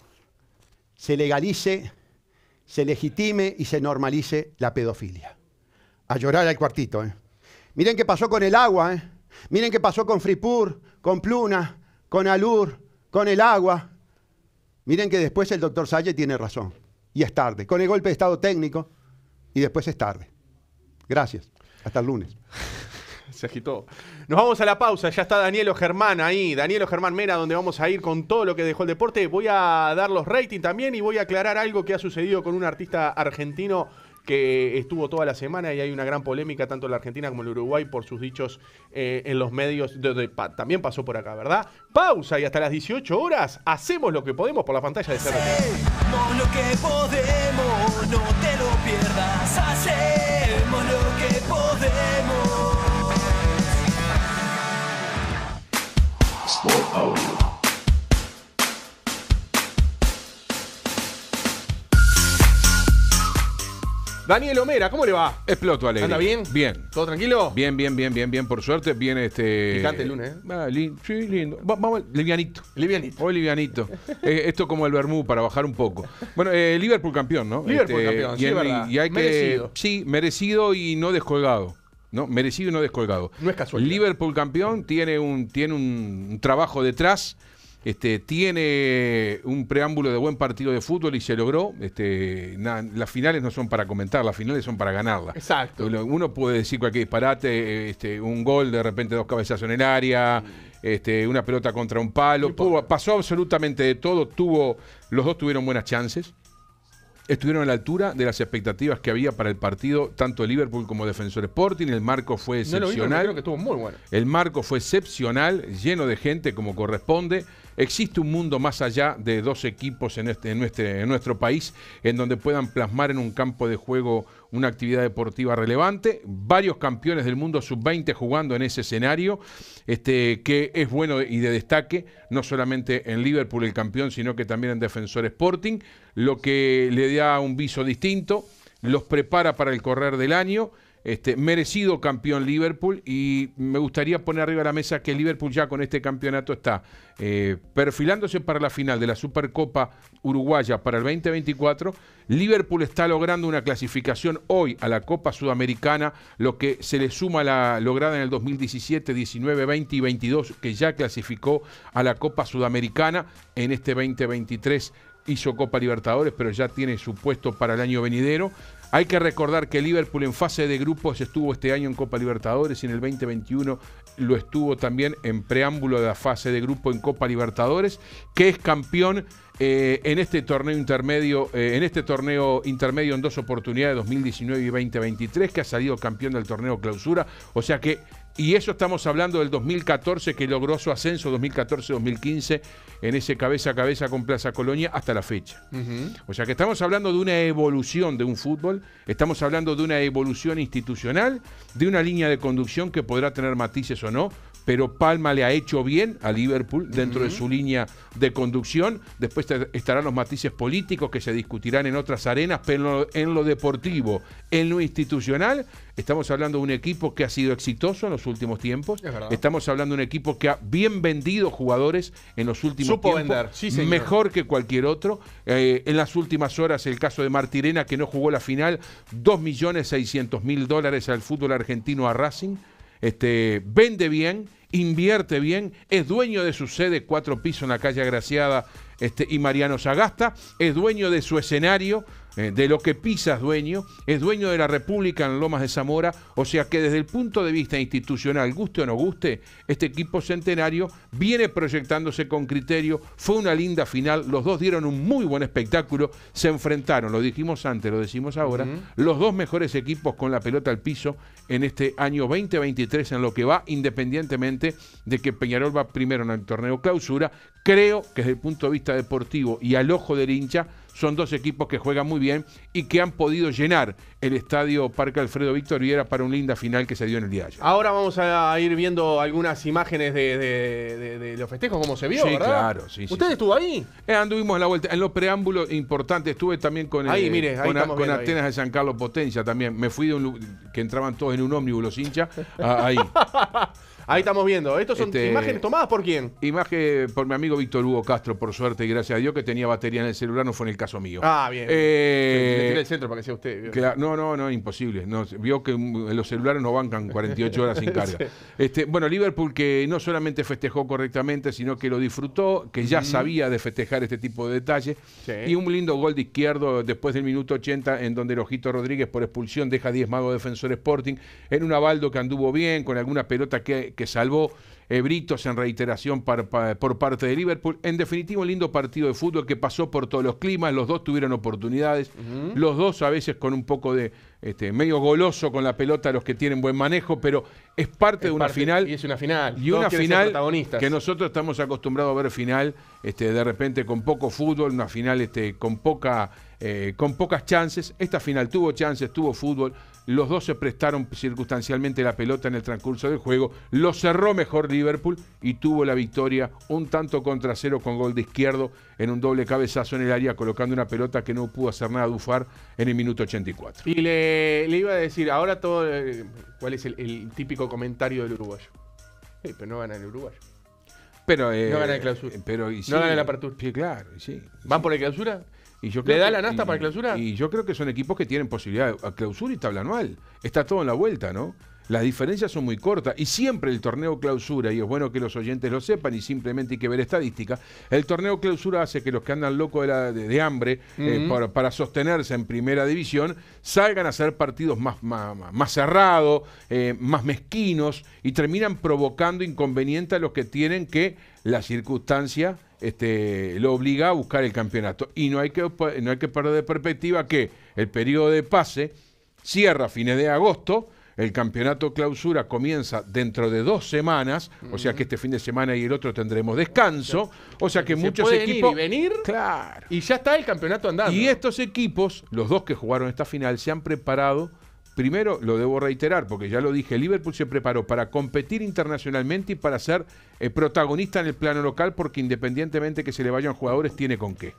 se legalice, se legitime y se normalice la pedofilia. A llorar al cuartito. ¿eh? Miren qué pasó con el agua. ¿eh? Miren qué pasó con Fripur, con Pluna, con Alur, con el agua. Miren que después el doctor Salle tiene razón. Y es tarde. Con el golpe de estado técnico. Y después es tarde. Gracias. Hasta el lunes. se agitó. Nos vamos a la pausa, ya está Danielo Germán ahí, Danielo Germán Mera, donde vamos a ir con todo lo que dejó el deporte. Voy a dar los rating también y voy a aclarar algo que ha sucedido con un artista argentino que estuvo toda la semana y hay una gran polémica tanto en la Argentina como en el Uruguay por sus dichos eh, en los medios. también pasó por acá, ¿verdad? Pausa y hasta las 18 horas hacemos lo que podemos por la pantalla de CRT. Hacemos lo que podemos, no te lo pierdas. Hacemos lo que podemos. Daniel Homera, ¿cómo le va? Exploto, Alegre. ¿Anda bien? Bien. ¿Todo tranquilo? Bien, bien, bien, bien, bien, por suerte. Bien, este. Picante el lunes, ¿eh? Ah, sí, lindo. vamos, livianito. Livianito. Hoy livianito. Eh, esto como el Bermú para bajar un poco. Bueno, eh, Liverpool campeón, ¿no? Liverpool este, campeón, sí, Merecido. Sí, merecido y no descolgado. ¿no? Merecido y no descolgado. No es casual. Liverpool campeón tiene un, tiene un trabajo detrás. Este, tiene un preámbulo de buen partido de fútbol y se logró. Este, las finales no son para comentar, las finales son para ganarlas. Exacto. Uno puede decir cualquier disparate, este, un gol, de repente dos cabezazos en el área, este, una pelota contra un palo. pasó absolutamente de todo. Tuvo, los dos tuvieron buenas chances estuvieron a la altura de las expectativas que había para el partido, tanto el Liverpool como Defensor Sporting. El marco fue excepcional. que muy bueno. El marco fue excepcional, lleno de gente como corresponde. Existe un mundo más allá de dos equipos este, en, nuestro, país en donde puedan plasmar en un campo de juego una actividad deportiva relevante. Varios campeones del mundo sub-20 jugando en ese escenario, este, que es bueno y de destaque, no solamente en Liverpool el campeón, sino que también en Defensor Sporting, lo que le da un viso distinto, los prepara para el correr del año este, merecido campeón Liverpool y me gustaría poner arriba de la mesa que Liverpool ya con este campeonato está eh, perfilándose para la final de la Supercopa Uruguaya para el 2024. Liverpool está logrando una clasificación hoy a la Copa Sudamericana, lo que se le suma a la lograda en el 2017, 19, 20 y 22, que ya clasificó a la Copa Sudamericana en este 2023 hizo Copa Libertadores, pero ya tiene su puesto para el año venidero. Hay que recordar que Liverpool en fase de grupos estuvo este año en Copa Libertadores y en el 2021 lo estuvo también en preámbulo de la fase de grupo en Copa Libertadores, que es campeón eh, en este torneo intermedio, eh, en este torneo intermedio en dos oportunidades, 2019 y 2023, que ha salido campeón del torneo clausura. O sea que y eso estamos hablando del 2014, que logró su ascenso 2014-2015 en ese cabeza a cabeza con Plaza Colonia hasta la fecha. O sea que estamos hablando de una evolución de un fútbol, estamos hablando de una evolución institucional, de una línea de conducción que podrá tener matices o no, pero Palma le ha hecho bien a Liverpool dentro de su línea de conducción. Después estarán los matices políticos que se discutirán en otras arenas, pero en lo deportivo, en lo institucional, Estamos hablando de un equipo que ha sido exitoso en los últimos tiempos. Estamos hablando de un equipo que ha bien vendido jugadores en los últimos Supo tiempos. Vender. Sí, Mejor que cualquier otro. Eh, en las últimas horas, el caso de Martirena, que no jugó la final, 2.600.000 dólares al fútbol argentino a Racing. Este, vende bien, invierte bien, es dueño de su sede, cuatro pisos en la calle Agraciada este, y Mariano Sagasta, es dueño de su escenario eh, de lo que Pisa dueño, es dueño de la República en Lomas de Zamora, o sea que desde el punto de vista institucional, guste o no guste, este equipo centenario viene proyectándose con criterio, fue una linda final, los dos dieron un muy buen espectáculo, se enfrentaron, lo dijimos antes, lo decimos ahora, los dos mejores equipos con la pelota al piso en este año 2023 en lo que va, independientemente de que Peñarol va primero en el torneo clausura, creo que desde el punto de vista deportivo y al ojo del hincha, son dos equipos que juegan muy bien y que han podido llenar el estadio Parque Alfredo Víctor Viera para un linda final que se dio en el día de ayer. Ahora vamos a ir viendo algunas imágenes de, los festejos, como se vio, sí, Claro, sí, ¿Usted estuvo ahí? Eh, anduvimos a la vuelta. En los preámbulos importantes estuve también con, ahí, eh, Atenas de San Carlos Potencia también. Me fui de un que entraban todos en un ómnibus los hinchas, ahí. Ahí estamos viendo. Estas son este, imágenes tomadas por quién. Imagen por mi amigo Víctor Hugo Castro, por suerte y gracias a Dios que tenía batería en el celular, no fue en el caso mío. Ah, bien. Eh, el centro para que sea usted. no, no, no, imposible. No, vio que los celulares no bancan 48 horas sin carga. Este, bueno, Liverpool que no solamente festejó correctamente, sino que lo disfrutó, que ya sabía de festejar este tipo de detalles. Y un lindo gol de izquierdo después del minuto 80, en donde el Ojito Rodríguez por expulsión deja diezmado magos Defensor Sporting, en un avaldo que anduvo bien, con alguna pelota que que, salvó eh, Britos en reiteración por parte de Liverpool. En definitiva, un lindo partido de fútbol que pasó por todos los climas, los dos tuvieron oportunidades, los dos a veces con un poco de este, medio goloso con la pelota los que tienen buen manejo, pero es parte de una final. Y es una final. Y una final que nosotros estamos acostumbrados a ver final, este, de repente con poco fútbol, una final este, con, poca, eh, con pocas chances. Esta final tuvo chances, tuvo fútbol. Los dos se prestaron circunstancialmente la pelota en el transcurso del juego. Lo cerró mejor Liverpool y tuvo la victoria un tanto contra cero con gol de izquierdo en un doble cabezazo en el área, colocando una pelota que no pudo hacer nada Dufar en el minuto 84. Y le, iba a decir, ahora todo... Eh, ¿Cuál es el, típico comentario del uruguayo? pero no gana el uruguayo. Pero, eh, no gana el clausura. Eh, no gana el apertura. Sí, claro. sí, ¿Van por la clausura? Y yo ¿Le da la nasta para el clausura? Y yo creo que son equipos que tienen posibilidad a clausura y tabla anual. Está todo en la vuelta, ¿no? Las diferencias son muy cortas y siempre el torneo clausura, y es bueno que los oyentes lo sepan y simplemente hay que ver estadística, el torneo clausura hace que los que andan locos de, hambre eh, para, sostenerse en primera división salgan a hacer partidos más, más, más cerrados, eh, más mezquinos y terminan provocando inconvenientes a los que tienen que la circunstancia este, lo obliga a buscar el campeonato. Y no hay que, no hay que perder de perspectiva que el periodo de pase cierra a fines de agosto, el campeonato clausura comienza dentro de dos semanas, o sea que este fin de semana y el otro tendremos descanso, o sea que muchos equipos... Ir y venir, claro. Y ya está el campeonato andando. Y estos equipos, los dos que jugaron esta final, se han preparado Primero, lo debo reiterar, porque ya lo dije, Liverpool se preparó para competir internacionalmente y para ser eh, protagonista en el plano local, porque independientemente que se le vayan jugadores, tiene con qué.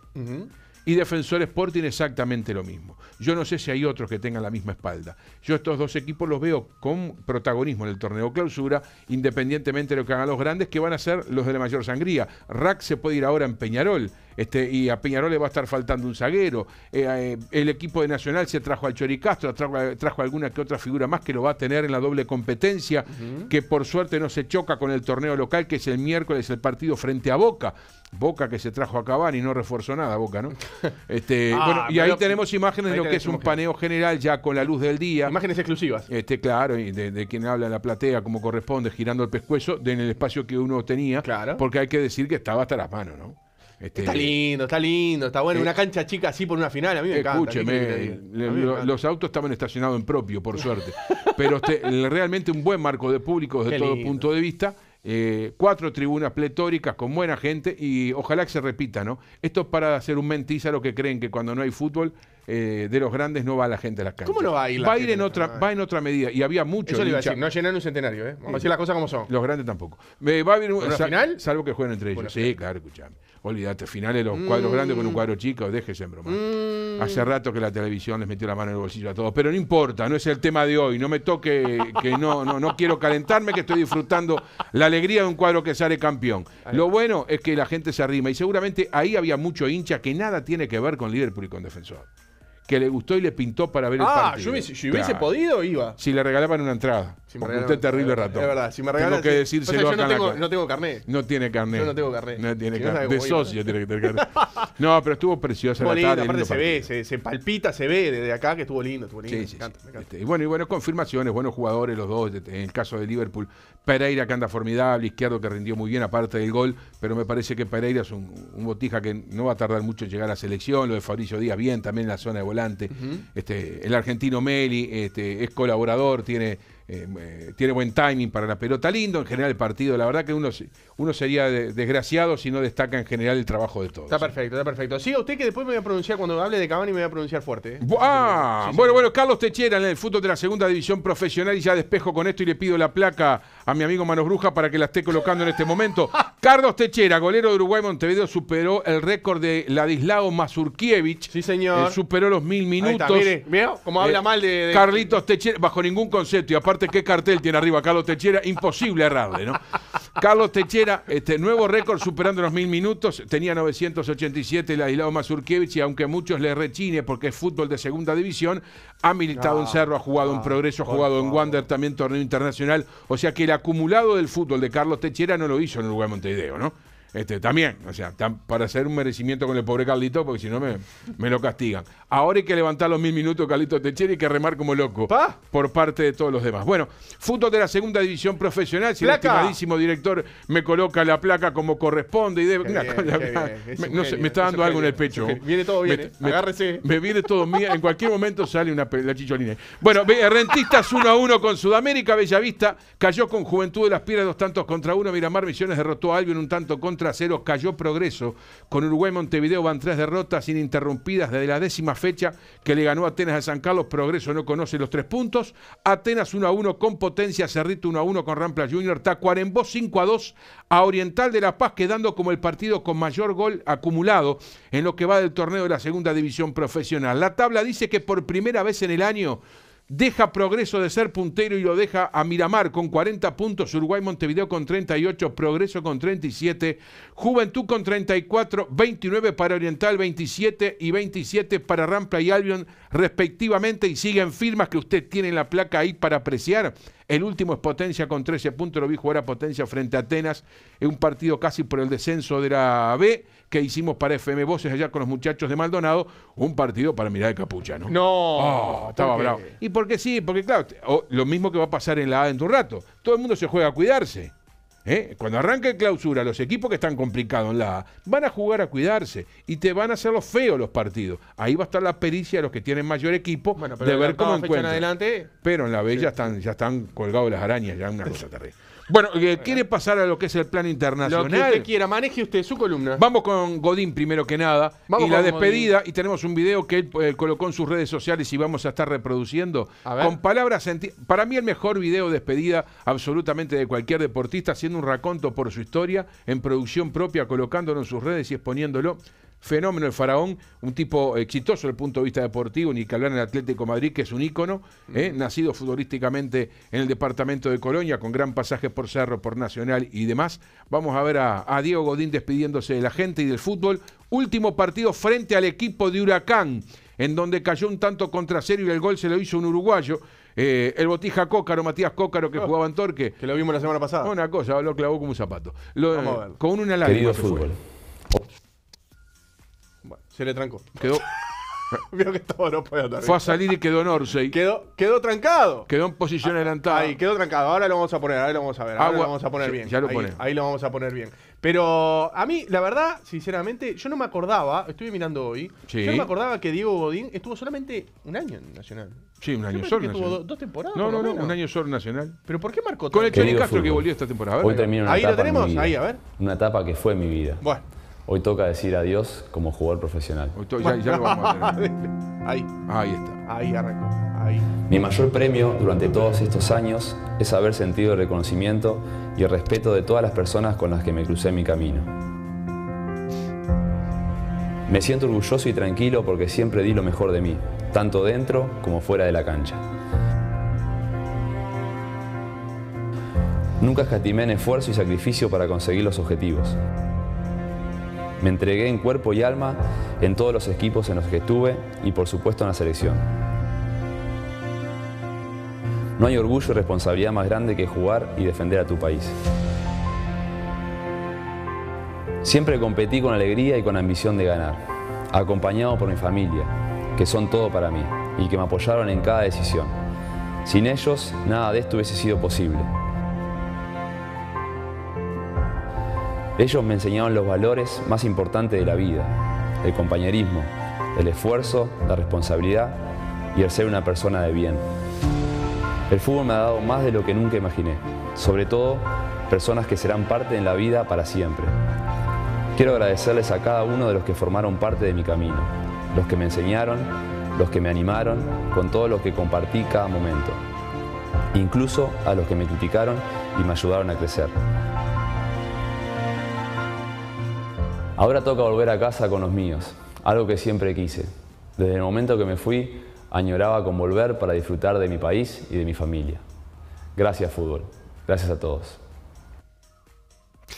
Y Defensor Sporting exactamente lo mismo. Yo no sé si hay otros que tengan la misma espalda. Yo estos dos equipos los veo con protagonismo en el torneo clausura, independientemente de lo que hagan los grandes, que van a ser los de la mayor sangría. Rack se puede ir ahora en Peñarol este, y a Peñarol le va a estar faltando un zaguero. Eh, eh, el equipo de Nacional se trajo al Choricastro, trajo, alguna que otra figura más que lo va a tener en la doble competencia, que por suerte no se choca con el torneo local, que es el miércoles el partido frente a Boca. Boca que se trajo a y no reforzó nada Boca, ¿no? Este, ah, y ahí tenemos imágenes de lo que es un paneo general ya con la luz del día. Imágenes exclusivas. Este, claro, y de, quien habla en la platea como corresponde, girando el pescuezo, en el espacio que uno tenía, claro. porque hay que decir que estaba hasta las manos, ¿no? Este, está lindo, está lindo, está bueno. Eh, una cancha chica así por una final, a mí me encanta. Escúcheme, los autos estaban estacionados en propio, por suerte. Pero este, realmente un buen marco de público desde todo punto de vista. Eh, cuatro tribunas pletóricas con buena gente y ojalá que se repita, ¿no? Esto es para hacer un mentiza a los que creen que cuando no hay fútbol eh, de los grandes no va la gente a las canchas. ¿Cómo no va a ir la Va ir en otra, va en otra medida y había muchos Eso le iba a decir, no llenan un centenario, ¿eh? Vamos a decir las cosas como son. Los grandes tampoco. va a haber un, final? Salvo que jueguen entre ellos. sí, claro, escúchame Olvídate, finales los cuadros grandes con un mm. cuadro chico, déjese en broma. Mm. Hace rato que la televisión les metió la mano en el bolsillo a todos, pero no importa, no es el tema de hoy, no me toque, que no, no, no quiero calentarme, que estoy disfrutando la alegría de un cuadro que sale campeón. Lo bueno es que la gente se arrima y seguramente ahí había mucho hincha que nada tiene que ver con Liverpool y con Defensor que le gustó y le pintó para ver el ah, partido. Ah, yo, hubiese, podido, iba. Si le regalaban una entrada un usted es terrible rato Es verdad, si me regalan. Tengo que decírselo yo no, tengo, no carnet. No tiene carnet. Yo no tengo carnet. No tiene de socio tiene que tener carnet. no, pero estuvo preciosa la tarde. aparte se ve, se, palpita, se ve desde acá que estuvo lindo, estuvo lindo. Sí, sí, este, bueno, y bueno, confirmaciones, buenos jugadores los dos, este, en el caso de Liverpool. Pereira que anda formidable, izquierdo que rindió muy bien, aparte del gol, pero me parece que Pereira es un, botija que no va a tardar mucho en llegar a la selección. Lo de Fabricio Díaz bien, también en la zona de volante. este, el argentino Meli este, es colaborador, tiene eh, eh, tiene buen timing para la pelota, lindo en general el partido. La verdad que uno, uno sería desgraciado si no destaca en general el trabajo de todos. Está perfecto, está perfecto. Sí, usted que después me voy a pronunciar, cuando hable de Cavani me voy a pronunciar fuerte. ¿eh? Ah, bueno, bueno, Carlos Techera en el fútbol de la segunda división profesional y ya despejo con esto y le pido la placa a mi amigo Manos Bruja para que la esté colocando en este momento. Carlos Techera, golero de Uruguay Montevideo, superó el récord de Ladislao Mazurkiewicz. Sí, señor. Eh, superó los mil minutos. Ahí como habla eh, mal de, Carlitos Techera, bajo ningún concepto. Y aparte, ¿qué cartel tiene arriba Carlos Techera? Imposible errarle, ¿no? Carlos Techera, este nuevo récord superando los mil minutos, tenía 987 el aislado Mazurkiewicz y aunque muchos le rechine porque es fútbol de segunda división, ha militado en Cerro, ha jugado en Progreso, ha jugado en Wander, también torneo internacional. O sea que el acumulado del fútbol de Carlos Techera no lo hizo en el lugar de Montevideo, ¿no? Este, también, o sea, para hacer un merecimiento con el pobre Carlito, porque si no me, lo castigan. Ahora hay que levantar los mil minutos, Carlito Techeri, y que remar como loco por parte de todos los demás. Bueno, fútbol de la segunda división profesional. Si el estimadísimo director me coloca la placa como corresponde y me, no sé, me está dando algo en el pecho. Viene todo bien, ¿eh? me, agárrese. Me, viene todo mía. En cualquier momento sale una la chicholina. Bueno, Rentistas uno a uno con Sudamérica. Bellavista cayó con Juventud de las Piedras, dos tantos contra uno. Miramar Misiones derrotó a en un tanto contra a cayó Progreso. Con Uruguay Montevideo van tres derrotas ininterrumpidas desde la décima fecha que le ganó Atenas a San Carlos. Progreso no conoce los tres puntos. Atenas 1 a 1 con Potencia, Cerrito 1 a 1 con Rampla Junior, Tacuarembó 5 a 2 a Oriental de La Paz, quedando como el partido con mayor gol acumulado en lo que va del torneo de la segunda división profesional. La tabla dice que por primera vez en el año deja Progreso de ser puntero y lo deja a Miramar con 40 puntos, Uruguay Montevideo con 38, Progreso con 37, Juventud con 34, 29 para Oriental, 27 y 27 para Rampla y Albion respectivamente y siguen firmas que usted tiene en la placa ahí para apreciar. El último es Potencia con 13 puntos, lo vi jugar a Potencia frente a Atenas en un partido casi por el descenso de la B que hicimos para FM Voces allá con los muchachos de Maldonado, un partido para mirar de capucha, ¿no? No. Ah, estaba bravo. Y porque sí, porque claro, lo mismo que va a pasar en la A en tu rato. Todo el mundo se juega a cuidarse. ¿eh? Cuando arranque el clausura, los equipos que están complicados en la A van a jugar a cuidarse y te van a hacer los feos los partidos. Ahí va a estar la pericia de los que tienen mayor equipo de ver cómo encuentran. adelante... Pero en la B ya, están, ya están colgados las arañas, ya una cosa terrible. Bueno, eh, quiere pasar a lo que es el plan internacional. Lo que usted quiera, maneje usted su columna. Vamos con Godín primero que nada. y la despedida, y tenemos un video que él eh, colocó en sus redes sociales y vamos a estar reproduciendo. Con palabras, para mí el mejor video de despedida absolutamente de cualquier deportista, haciendo un raconto por su historia, en producción propia, colocándolo en sus redes y exponiéndolo fenómeno el faraón, un tipo exitoso desde el punto de vista deportivo, ni que hablar en el Atlético Madrid, que es un ícono, ¿eh? mm. nacido futbolísticamente en el departamento de Colonia, con gran pasaje por Cerro, por Nacional y demás. Vamos a ver a, Diego Godín despidiéndose de la gente y del fútbol. Último partido frente al equipo de Huracán, en donde cayó un tanto contra serio y el gol se lo hizo un uruguayo. Eh, el Botija Cócaro, Matías Cócaro, que ah, jugaba en Torque. Que lo vimos la semana pasada. Una cosa, lo clavó como un zapato. Con una lágrima. Querido fútbol. Se le trancó. Quedó. Vio que todo no puede andar. Fue a salir y quedó en Orsay. Quedó, quedó trancado. Quedó en posición ah, adelantada. Ahí, quedó trancado. Ahora lo vamos a poner, ahora lo vamos a ver. Ahora lo vamos a poner bien. ahí, lo vamos a poner bien. Pero a mí, la verdad, sinceramente, yo no me acordaba, estuve mirando hoy, yo no me acordaba que Diego Godín estuvo solamente un año en Nacional. Sí, un año solo. Nacional. dos temporadas. No, no, no, un año solo nacional. ¿Pero por qué marcó Con el tanto? Castro que volvió esta temporada. Ahí lo tenemos, ahí, a ver. Una etapa que fue mi vida. Bueno, Hoy toca decir adiós como jugador profesional. lo vamos a Ahí. Ahí está. Ahí arrancó. Mi mayor premio durante todos estos años es haber sentido el reconocimiento y el respeto de todas las personas con las que me crucé en mi camino. Me siento orgulloso y tranquilo porque siempre di lo mejor de mí, tanto dentro como fuera de la cancha. Nunca escatimé en esfuerzo y sacrificio para conseguir los objetivos. Me entregué en cuerpo y alma en todos los equipos en los que estuve y por supuesto en la selección. No hay orgullo y responsabilidad más grande que jugar y defender a tu país. Siempre competí con alegría y con ambición de ganar, acompañado por mi familia, que son todo para mí y que me apoyaron en cada decisión. Sin ellos, nada de esto hubiese sido posible. Ellos me enseñaron los valores más importantes de la vida, el compañerismo, el esfuerzo, la responsabilidad y el ser una persona de bien. El fútbol me ha dado más de lo que nunca imaginé, sobre todo personas que serán parte en la vida para siempre. Quiero agradecerles a cada uno de los que formaron parte de mi camino, los que me enseñaron, los que me animaron, con todo lo que compartí cada momento, incluso a los que me criticaron y me ayudaron a crecer. Ahora toca volver a casa con los míos, algo que siempre quise. Desde el momento que me fui, añoraba con volver para disfrutar de mi país y de mi familia. Gracias fútbol, gracias a todos.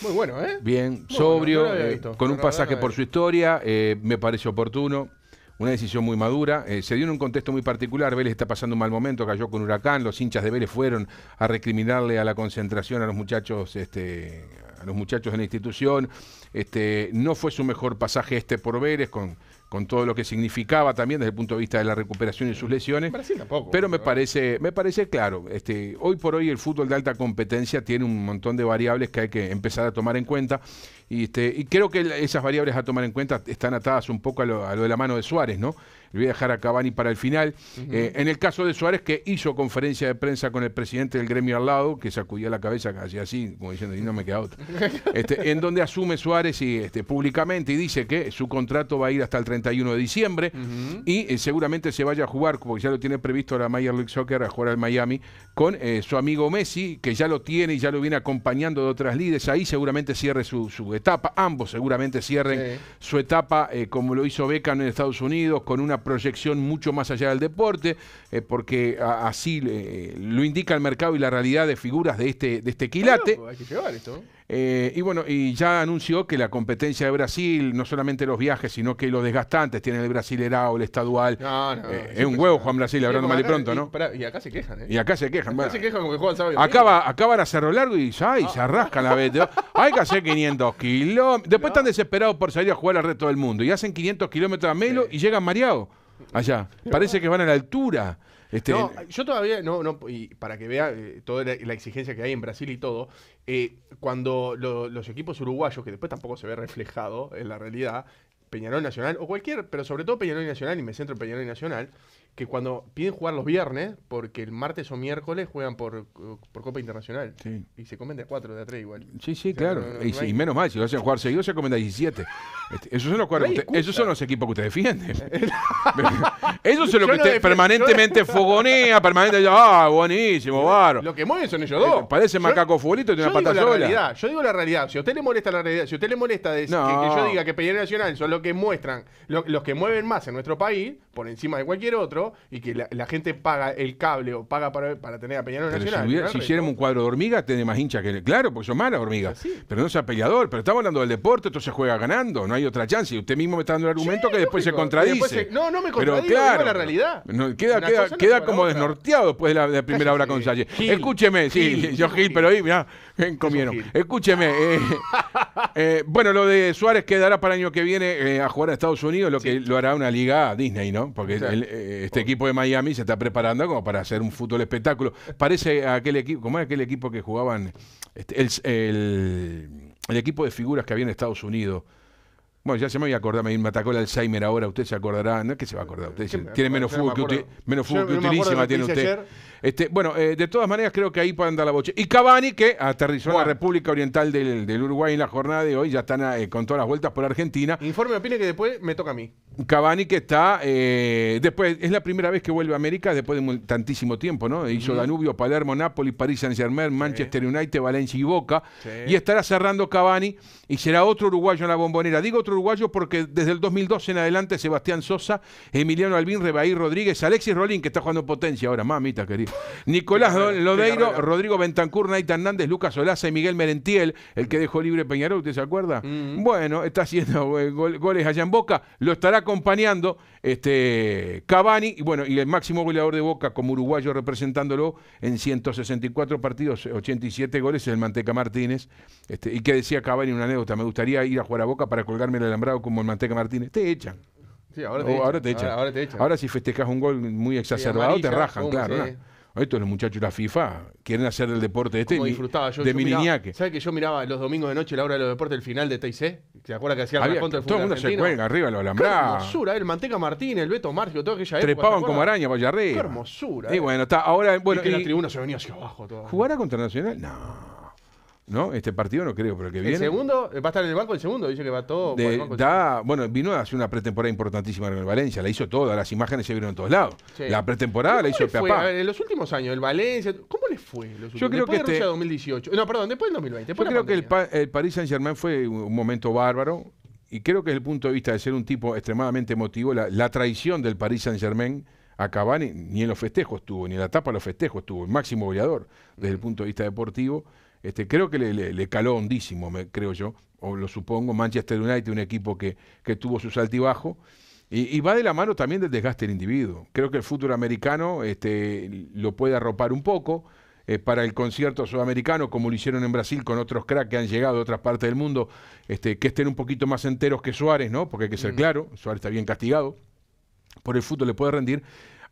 Muy bueno, ¿eh? Bien, sobrio, eh, con un pasaje por su historia, eh, me parece oportuno una decisión muy madura. Eh, se dio en un contexto muy particular. Vélez está pasando un mal momento, cayó con huracán. Los hinchas de Vélez fueron a recriminarle a la concentración a los muchachos, este, a los muchachos de la institución. Este, no fue su mejor pasaje este por Vélez, con, con todo lo que significaba también desde el punto de vista de la recuperación y sus lesiones. Pero me parece, me parece claro, este, hoy por hoy el fútbol de alta competencia tiene un montón de variables que hay que empezar a tomar en cuenta. Y, este, y creo que esas variables a tomar en cuenta están atadas un poco a lo, a lo de la mano de Suárez, ¿no? le voy a dejar a Cavani para el final. Eh, en el caso de Suárez, que hizo conferencia de prensa con el presidente del gremio al lado, que sacudió la cabeza casi así, como diciendo, y no me queda otro este, en donde asume Suárez y este, públicamente y dice que su contrato va a ir hasta el 31 de diciembre y eh, seguramente se vaya a jugar, porque ya lo tiene previsto la Major League Soccer, a jugar al Miami, con eh, su amigo Messi, que ya lo tiene y ya lo viene acompañando de otras líderes, Ahí seguramente cierre su, etapa, ambos seguramente cierren su etapa como lo hizo Beckham en Estados Unidos, con una proyección mucho más allá del deporte, eh, porque así eh, lo indica el mercado y la realidad de figuras de este, de este quilate. Eh, y bueno, y ya anunció que la competencia de Brasil, no solamente los viajes, sino que los desgastantes, tienen el Brasilerao, el Estadual. Eh, es un huevo Juan Brasil, hablando mal y pronto, ¿no? Y, acá se quejan, ¿eh? Y acá se quejan. Acá se quejan que juegan Acá, va, a Cerro Largo y, ah. se arrascan la vez. Hay que hacer 500 kilómetros. Después están desesperados por salir a jugar al resto del mundo. Y hacen 500 kilómetros a Melo y llegan mareados allá. Parece que van a la altura. Este, no, yo todavía no, y para que vea eh, toda la, exigencia que hay en Brasil y todo, eh, cuando los equipos uruguayos, que después tampoco se ve reflejado en la realidad, Peñarol Nacional, o cualquier, pero sobre todo Peñarol Nacional, y me centro en Peñarol Nacional, que cuando piden jugar los viernes, porque el martes o miércoles juegan por, por Copa Internacional. Y se comen de a 4, de a 3 igual. Sí, sí, claro. y, menos mal, si lo hacen jugar seguido, se comen de a 17. Este, esos, son los esos son los equipos que usted defiende. esos son los que usted permanentemente fogonea, permanentemente. Ah, buenísimo, Varo! Lo que mueven son ellos dos. Eh, parece macaco futbolito y tiene una pata Yo digo la realidad. Si a usted le molesta la realidad, si a usted le molesta que, yo diga que Peñarol Nacional son los que muestran, los que mueven más en nuestro país, por encima de cualquier otro, y que la, gente paga el cable o paga para, tener a Peñarol Nacional. Si, hiciéramos un cuadro de hormigas, tiene más hinchas que. Claro, porque son malas hormigas. Pero no sea peleador, pero estamos hablando del deporte, entonces juega ganando, no hay otra chance. Y usted mismo me está dando el argumento que después se contradice. no, no me contradice pero, la realidad. queda queda, como desnorteado después de la, primera hora con Salle. Escúcheme, sí, yo Gil, pero ahí, mirá. comieron. Escúcheme. Eh, eh, bueno, lo de Suárez quedará para el año que viene eh, a jugar a Estados Unidos, lo que lo hará una liga Disney, ¿no? Porque este equipo de Miami se está preparando como para hacer un fútbol espectáculo. Parece aquel equipo, como es aquel equipo que jugaban este, el, equipo de figuras que había en Estados Unidos. Bueno, ya se me había acordado, me atacó el Alzheimer ahora, usted se acordará, no es que se va a acordar, usted tiene menos fútbol que, menos fútbol que utilísima tiene usted. Este, bueno, eh, de todas maneras creo que ahí andar la boche. Y Cavani, que aterrizó en la República Oriental del, Uruguay en la jornada de hoy, ya están eh, con todas las vueltas por Argentina. Informe, opine que después me toca a mí. Cavani que está, eh, después, es la primera vez que vuelve a América después de tantísimo tiempo, ¿no? Hizo Danubio, Palermo, Nápoles, París Saint Germain, Manchester United, Valencia y Boca. Y estará cerrando Cavani y será otro uruguayo en la bombonera. Digo otro uruguayo porque desde el 2012 en adelante Sebastián Sosa, Emiliano Albín, Rebaí Rodríguez, Alexis Rolín, que está jugando potencia ahora, mamita querida. Nicolás Lodeiro, Rodrigo Bentancur, Naita Hernández, Lucas Olaza y Miguel Merentiel, el que dejó libre Peñarol, ¿usted se acuerda? Mm. Bueno, está haciendo eh, goles allá en Boca, lo estará acompañando este, Cavani, y bueno, y el máximo goleador de Boca como uruguayo representándolo en 164 partidos, 87 goles, el Manteca Martínez. Este, y que decía Cavani una anécdota, me gustaría ir a jugar a Boca para colgarme el alambrado como el Manteca Martínez. Te echan. Oh, ahora, te, echan. ahora si festejas un gol muy exacerbado, te rajan, claro. Esto los muchachos de la FIFA quieren hacer del deporte este. Como disfrutaba yo. De mi niñaque ¿Sabes que yo miraba los domingos de noche la hora de los deportes, el final de TIC? ¿Se acuerda que hacía. la contra del Todo el mundo se cuelga arriba, lo alambrado. Qué hermosura, el Manteca Martín, el Beto todo toda aquella época. Trepaban como araña para allá arriba. Qué hermosura. Y eh. bueno, está ahora. Bueno, y que la tribuna se venía hacia abajo todo. ¿Jugará contra Nacional? No. ¿no? Este partido no creo, pero el que viene. El segundo eh, va a estar en el banco el segundo, dice que va todo. da, bueno, vino a hacer una pretemporada importantísima en el Valencia, la hizo toda, las imágenes se vieron en todos lados. La pretemporada la hizo el papá. en los últimos años, el Valencia, ¿cómo les fue? Yo creo después que de 2018. Este- no, perdón, después del 2020. Yo creo que el, París Paris Saint-Germain fue un momento bárbaro y creo que desde el punto de vista de ser un tipo extremadamente emotivo, la, la traición del Paris Saint-Germain a Cavani ni en los festejos estuvo, ni en la etapa de los festejos estuvo, el máximo goleador desde el punto de vista deportivo. Este, creo que le, caló hondísimo, creo yo, o lo supongo, Manchester United, un equipo que, tuvo su saltibajo Y, va de la mano también del desgaste del individuo. Creo que el futuro americano este, lo puede arropar un poco. Eh, para el concierto sudamericano, como lo hicieron en Brasil con otros cracks que han llegado de otras partes del mundo, este, que estén un poquito más enteros que Suárez, ¿no? Porque hay que ser mm. claro, Suárez está bien castigado. Por el fútbol le puede rendir.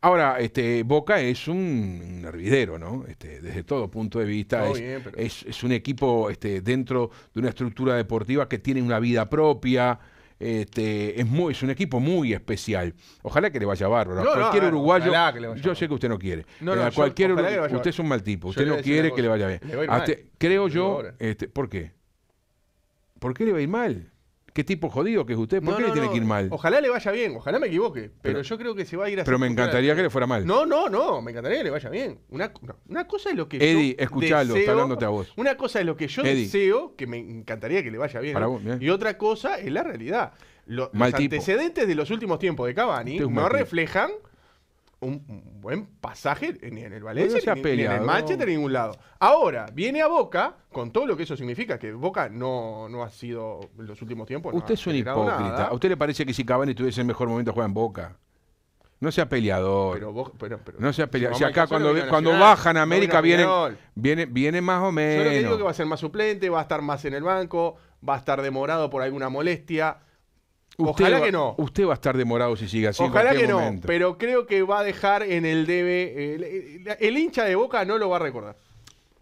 Ahora, este, Boca es un, hervidero, ¿no? Este, desde todo punto de vista. Es, un equipo este, dentro de una estructura deportiva que tiene una vida propia. Este, es, muy, es un equipo muy especial. Ojalá que le vaya bárbaro. No, cualquier uruguayo. yo sé que usted no quiere. cualquier usted es un mal tipo. Usted no quiere que le vaya bien. Este, creo yo. Este, ¿Por qué? ¿Por qué le va a ir mal? Qué tipo jodido que es usted. ¿Por qué le tiene que ir mal? Ojalá le vaya bien, ojalá me equivoque. Pero, yo creo que se va a ir a Pero me encantaría que le fuera mal. No, no, no. Me encantaría que le vaya bien. Una, cosa es lo que Eddie, yo. Eddie, escúchalo. está hablándote a vos. Una cosa es lo que yo deseo, que me encantaría que le vaya bien. Para vos, Y otra cosa es la realidad. los antecedentes de los últimos tiempos de Cavani no reflejan un buen pasaje ni en el Valencia, ni, en el Manchester, de ningún lado. Ahora, viene a Boca, con todo lo que eso significa, que Boca no, no ha sido en los últimos tiempos. Usted es un hipócrita. ¿A usted le parece que si Cavani estuviese en mejor momento juega en Boca? No sea peleador. peleado. no sea peleador. Si acá cuando, cuando, bajan a América viene viene viene más o menos. Yo lo digo que va a ser más suplente, va a estar más en el banco, va a estar demorado por alguna molestia. Ojalá que no. Usted va a estar demorado si sigue así. Ojalá que no, pero creo que va a dejar en el debe. El, hincha de boca no lo va a recordar.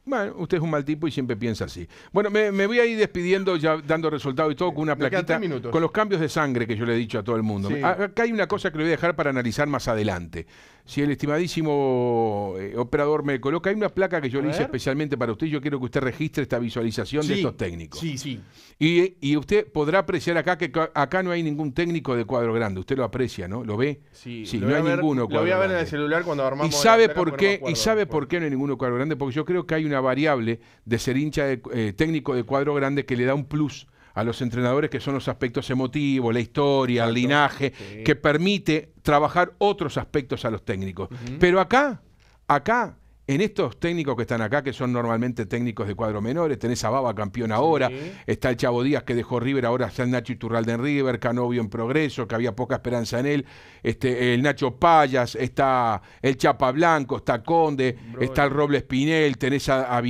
Bueno, usted es un mal tipo y siempre piensa así. Bueno, me, voy a ir despidiendo, ya dando resultado y todo, con una plaquita. Con los cambios de sangre que yo le he dicho a todo el mundo. Acá hay una cosa que le voy a dejar para analizar más adelante. Si el estimadísimo eh, operador me coloca, hay una placa que yo le hice especialmente para usted. Yo quiero que usted registre esta visualización de estos técnicos. Sí, sí. Y, usted podrá apreciar acá que acá no hay ningún técnico de cuadro grande. Usted lo aprecia, ¿no? ¿Lo ve? Sí, sí no hay ninguno. lo voy a ver en el celular cuando armamos. Y sabe por qué, y sabe por qué no hay ninguno cuadro grande, porque yo creo que hay una variable de ser hincha de, eh, técnico de cuadro grande que le da un plus a los entrenadores, que son los aspectos emotivos, la historia, el linaje, que permite trabajar otros aspectos a los técnicos. Pero acá, acá en estos técnicos que están acá, que son normalmente técnicos de cuadro menores, tenés a Baba campeón ahora, está el Chavo Díaz que dejó River, ahora está el Nacho Iturralde en River, Canovio en progreso, que había poca esperanza en él, este, el Nacho Payas, está el Chapa Blanco, está Conde, está el Robles Pinel, tenés a, a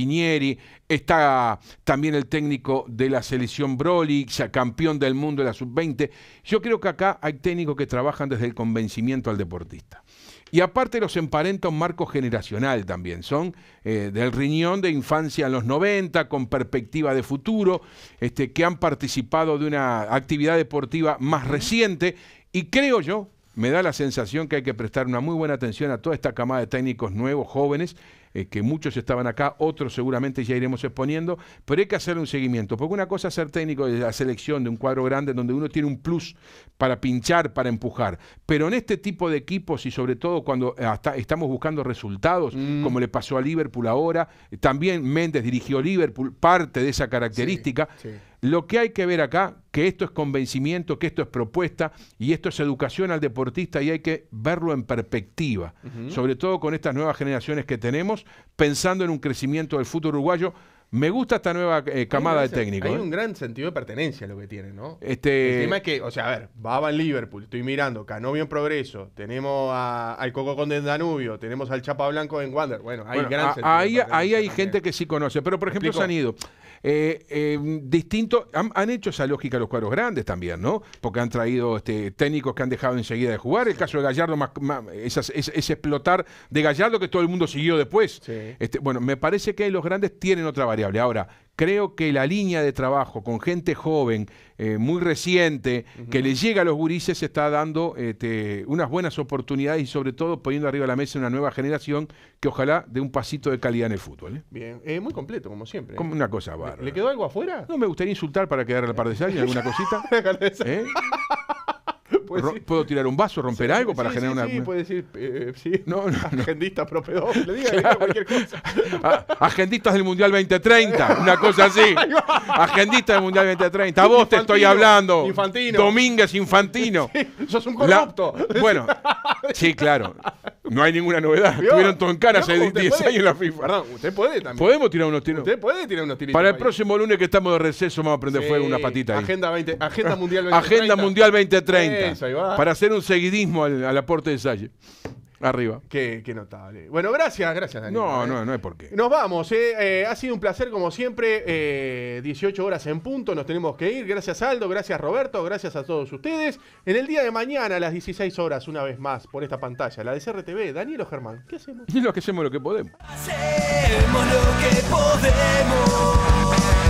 está también el técnico de la selección Broly, campeón del mundo de la sub-20. Yo creo que acá hay técnicos que trabajan desde el convencimiento al deportista. Y aparte los emparentos marco generacional también. Son eh, del riñón de infancia en los 90, con perspectiva de futuro, este, que han participado de una actividad deportiva más reciente. Y creo yo, me da la sensación que hay que prestar una muy buena atención a toda esta camada de técnicos nuevos, jóvenes, eh, que muchos estaban acá, otros seguramente ya iremos exponiendo, pero hay que hacer un seguimiento, porque una cosa es ser técnico de la selección de un cuadro grande donde uno tiene un plus para pinchar, para empujar, pero en este tipo de equipos y sobre todo cuando eh, hasta estamos buscando resultados, mm. como le pasó a Liverpool ahora, eh, también Méndez dirigió Liverpool, parte de esa característica. Lo que hay que ver acá, que esto es convencimiento, que esto es propuesta y esto es educación al deportista y hay que verlo en perspectiva, sobre todo con estas nuevas generaciones que tenemos, pensando en un crecimiento del fútbol uruguayo. Me gusta esta nueva eh, camada de técnicos. Hay ¿eh? un gran sentido de pertenencia lo que tiene, ¿no? Este... El es que, o sea, a ver, Baba en Liverpool, estoy mirando, Canovio en Progreso, tenemos al Coco Conde en Danubio, tenemos al Chapa Blanco en Wander. Bueno, hay gran Ahí, ahí hay gente que sí conoce, pero por ejemplo se han ido. Eh, em, distinto, han, hecho esa lógica los cuadros grandes también, ¿no? Porque han traído este, técnicos que han dejado enseguida de jugar. El caso de Gallardo, más, es, explotar de Gallardo que todo el mundo siguió después. Este, bueno, me parece que los grandes tienen otra variable. Ahora, creo que la línea de trabajo con gente joven, eh, muy reciente, que le llega a los gurises, está dando este, unas buenas oportunidades y sobre todo poniendo arriba la mesa una nueva generación que ojalá dé un pasito de calidad en el fútbol. ¿eh? Bien, eh, muy completo, como siempre. Como una cosa ¿Le, quedó algo afuera? No, me gustaría insultar para quedar al par de sal alguna cosita. ¿Puedo, tirar un vaso, romper algo para generar una.? Eh, sí, puede decir, no, no, agendistas diga, cualquier cosa. agendistas del Mundial 2030, una cosa así. agendistas del Mundial 2030. A vos te estoy hablando. Infantino. Domínguez Infantino. sos un corrupto. Bueno, sí, claro. No hay ninguna novedad. Tuvieron toncar hace 10 años en la FIFA. Perdón, usted puede también. Podemos tirar unos tiros. Usted puede tirar unos tiros. Para el próximo lunes que estamos de receso, vamos a prender fuego una patita. Ahí. Agenda, 20, agenda Mundial 2030. Agenda Mundial 2030. Para hacer un seguidismo al, al aporte de Salle. Arriba. Qué, notable. Bueno, gracias, gracias, Daniel. No, no, no hay por qué. Nos vamos, eh. Eh, ha sido un placer como siempre. 18 eh, horas en punto, nos tenemos que ir. Gracias, Aldo, gracias, Roberto, gracias a todos ustedes. En el día de mañana, a las 16 horas, una vez más, por esta pantalla, la de CRTV, Daniel o Germán. ¿Qué hacemos? Y lo que hacemos lo que podemos. Hacemos lo que podemos.